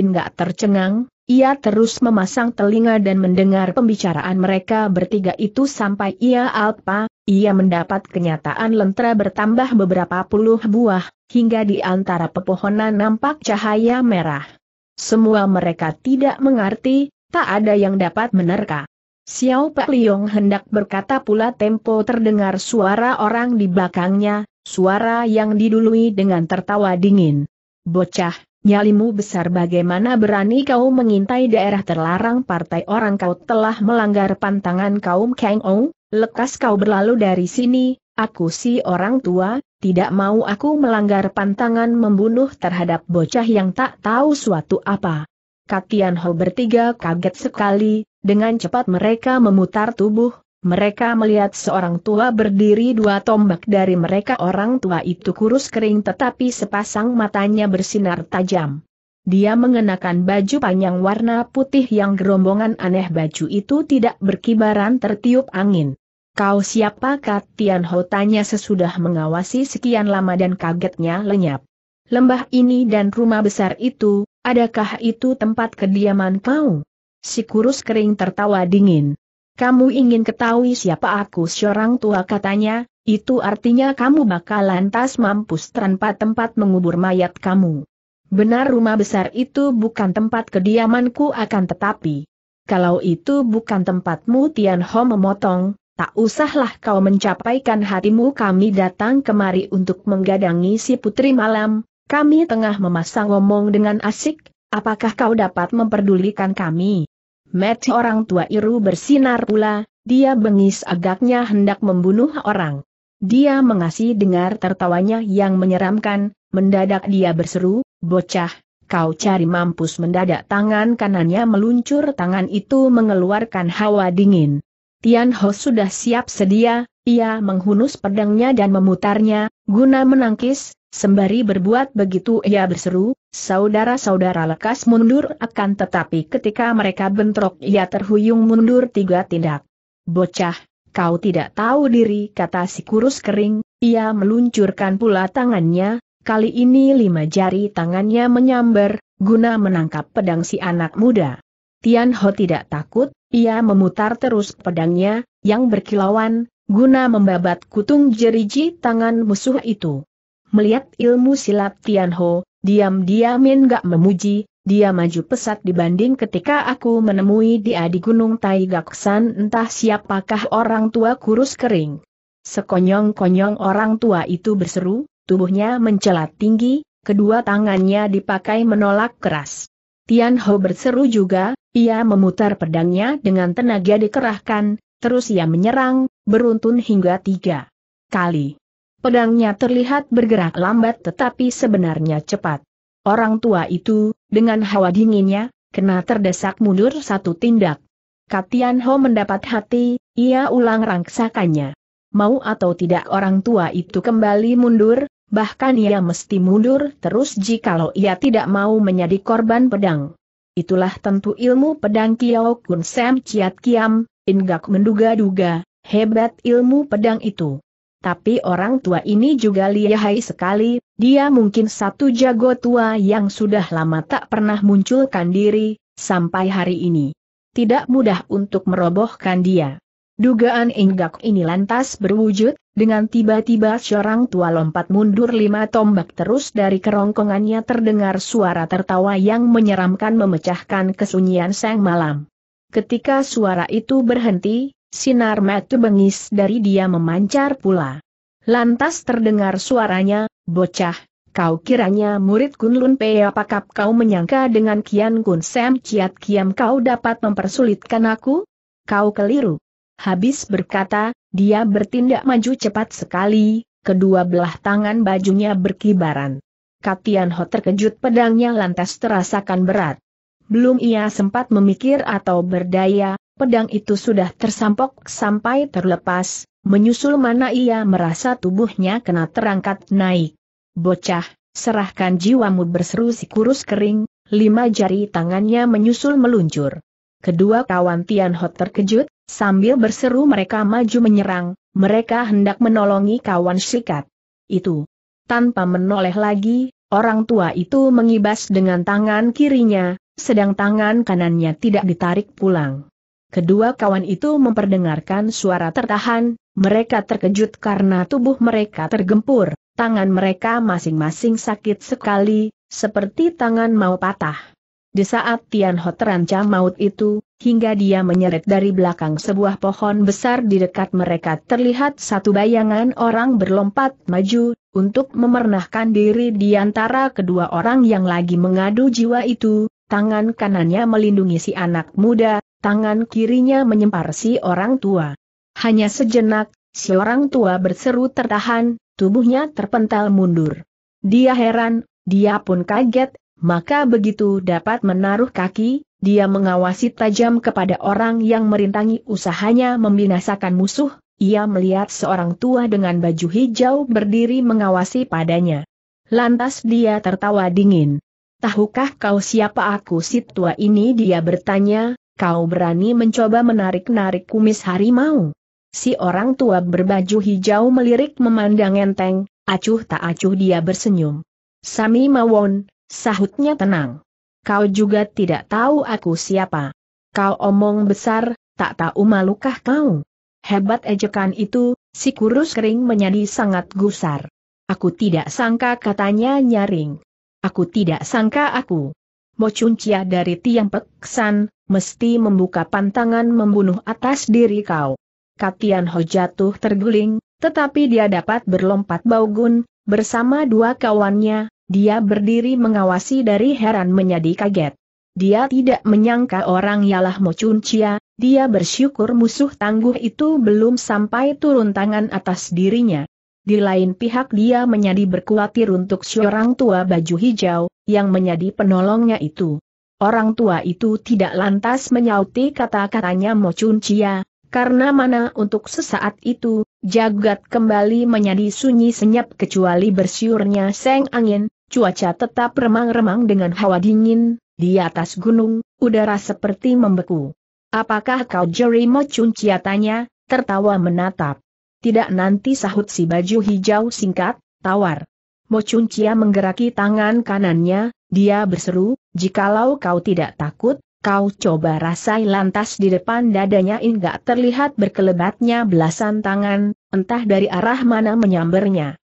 Enggak tercengang, ia terus memasang telinga dan mendengar pembicaraan mereka bertiga itu sampai ia alpa, ia mendapat kenyataan lentera bertambah beberapa puluh buah, hingga di antara pepohonan nampak cahaya merah. Semua mereka tidak mengerti, tak ada yang dapat menerka. Xiao Pak Liong hendak berkata pula tempo terdengar suara orang di belakangnya, suara yang didului dengan tertawa dingin. Bocah, Nyalimu besar bagaimana berani kau mengintai daerah terlarang partai orang kau telah melanggar pantangan kaum Kang Ou, lekas kau berlalu dari sini, aku si orang tua, tidak mau aku melanggar pantangan membunuh terhadap bocah yang tak tahu suatu apa. Katian Ho bertiga kaget sekali, dengan cepat mereka memutar tubuh, mereka melihat seorang tua berdiri dua tombak dari mereka orang tua itu kurus kering tetapi sepasang matanya bersinar tajam. Dia mengenakan baju panjang warna putih yang gerombongan aneh baju itu tidak berkibaran tertiup angin. Kau siapa Katian Ho tanya sesudah mengawasi sekian lama dan kagetnya lenyap. Lembah ini dan rumah besar itu, adakah itu tempat kediaman kau? Si kurus kering tertawa dingin. Kamu ingin ketahui siapa aku seorang tua katanya, itu artinya kamu bakal lantas mampus tanpa tempat mengubur mayat kamu. Benar rumah besar itu bukan tempat kediamanku akan tetapi. Kalau itu bukan tempatmu Tian Ho memotong, tak usahlah kau mencapaikan hatimu kami datang kemari untuk menggadangi si putri malam, kami tengah memasang ngomong dengan asik, apakah kau dapat memperdulikan kami? Mati orang tua Iru bersinar pula, dia bengis agaknya hendak membunuh orang. Dia mengasih dengar tertawanya yang menyeramkan, mendadak dia berseru, bocah, kau cari mampus mendadak tangan kanannya meluncur tangan itu mengeluarkan hawa dingin. Tian Ho sudah siap sedia, ia menghunus pedangnya dan memutarnya, guna menangkis, sembari berbuat begitu ia berseru, saudara-saudara lekas mundur akan tetapi ketika mereka bentrok ia terhuyung mundur tiga tindak. Bocah, kau tidak tahu diri kata si kurus kering, ia meluncurkan pula tangannya, kali ini lima jari tangannya menyambar, guna menangkap pedang si anak muda. Tian Ho tidak takut, ia memutar terus pedangnya, yang berkilauan, guna membabat kutung jeriji tangan musuh itu. Melihat ilmu silat Ho, diam-diamin gak memuji, dia maju pesat dibanding ketika aku menemui dia di Gunung Tai Gaksan. entah siapakah orang tua kurus kering. Sekonyong-konyong orang tua itu berseru, tubuhnya mencelat tinggi, kedua tangannya dipakai menolak keras. Tian Ho berseru juga, ia memutar pedangnya dengan tenaga dikerahkan, terus ia menyerang, beruntun hingga tiga kali. Pedangnya terlihat bergerak lambat tetapi sebenarnya cepat. Orang tua itu, dengan hawa dinginnya, kena terdesak mundur satu tindak. Katian Ho mendapat hati, ia ulang rangsakannya. Mau atau tidak orang tua itu kembali mundur, bahkan ia mesti mundur terus jikalau ia tidak mau menjadi korban pedang. Itulah tentu ilmu pedang Kiao Kun Sam Chiat Kiam, Ingak menduga-duga, Hebat ilmu pedang itu. Tapi orang tua ini juga lihai sekali, dia mungkin satu jago tua yang sudah lama tak pernah munculkan diri, sampai hari ini. Tidak mudah untuk merobohkan dia. Dugaan Inggak ini lantas berwujud, dengan tiba-tiba seorang tua lompat mundur lima tombak terus dari kerongkongannya terdengar suara tertawa yang menyeramkan memecahkan kesunyian sang malam. Ketika suara itu berhenti, sinar mata bengis dari dia memancar pula. Lantas terdengar suaranya, bocah, kau kiranya murid Kunlun Pei apakah kau menyangka dengan Kian Kun Sam Ciat Kiam kau dapat mempersulitkan aku? Kau keliru. Habis berkata, dia bertindak maju cepat sekali, kedua belah tangan bajunya berkibaran. Katian Ho terkejut pedangnya lantas terasakan berat. Belum ia sempat memikir atau berdaya, pedang itu sudah tersampok sampai terlepas, menyusul mana ia merasa tubuhnya kena terangkat naik. Bocah, serahkan jiwamu berseru si kurus kering, lima jari tangannya menyusul meluncur. Kedua kawan Tian Hot terkejut, sambil berseru mereka maju menyerang, mereka hendak menolongi kawan sikat. Itu. Tanpa menoleh lagi, orang tua itu mengibas dengan tangan kirinya, sedang tangan kanannya tidak ditarik pulang. Kedua kawan itu memperdengarkan suara tertahan, mereka terkejut karena tubuh mereka tergempur, tangan mereka masing-masing sakit sekali, seperti tangan mau patah. Di saat Tian Ho terancam maut itu, hingga dia menyeret dari belakang sebuah pohon besar di dekat mereka terlihat satu bayangan orang berlompat maju, untuk memernahkan diri di antara kedua orang yang lagi mengadu jiwa itu, tangan kanannya melindungi si anak muda, tangan kirinya menyempar si orang tua. Hanya sejenak, si orang tua berseru tertahan, tubuhnya terpental mundur. Dia heran, dia pun kaget, maka begitu dapat menaruh kaki, dia mengawasi tajam kepada orang yang merintangi usahanya membinasakan musuh, ia melihat seorang tua dengan baju hijau berdiri mengawasi padanya. Lantas dia tertawa dingin. Tahukah kau siapa aku si tua ini dia bertanya, kau berani mencoba menarik-narik kumis harimau. Si orang tua berbaju hijau melirik memandang enteng, acuh tak acuh dia bersenyum. Sami Mawon, sahutnya tenang. Kau juga tidak tahu aku siapa. Kau omong besar, tak tahu malukah kau. Hebat ejekan itu, si kurus kering menjadi sangat gusar. Aku tidak sangka katanya nyaring. Aku tidak sangka aku. Mo Chuncia dari Tiang Peksan, mesti membuka pantangan membunuh atas diri kau. Katian Ho jatuh terguling, tetapi dia dapat berlompat baugun, bersama dua kawannya, dia berdiri mengawasi dari heran menjadi kaget. Dia tidak menyangka orang ialah Mo Chuncia, dia bersyukur musuh tangguh itu belum sampai turun tangan atas dirinya. Di lain pihak dia menjadi berkuatir untuk seorang tua baju hijau, yang menjadi penolongnya itu. Orang tua itu tidak lantas menyauti kata-katanya Mo Chun Chia, karena mana untuk sesaat itu, jagat kembali menjadi sunyi senyap kecuali bersiurnya seng angin, cuaca tetap remang-remang dengan hawa dingin, di atas gunung, udara seperti membeku. Apakah kau jeri Mo Chun Chia tanya, tertawa menatap. Tidak nanti sahut si baju hijau singkat, tawar. Mo Chun Chia menggeraki tangan kanannya, dia berseru, jikalau kau tidak takut, kau coba rasai lantas di depan dadanya ingat terlihat berkelebatnya belasan tangan, entah dari arah mana menyambernya.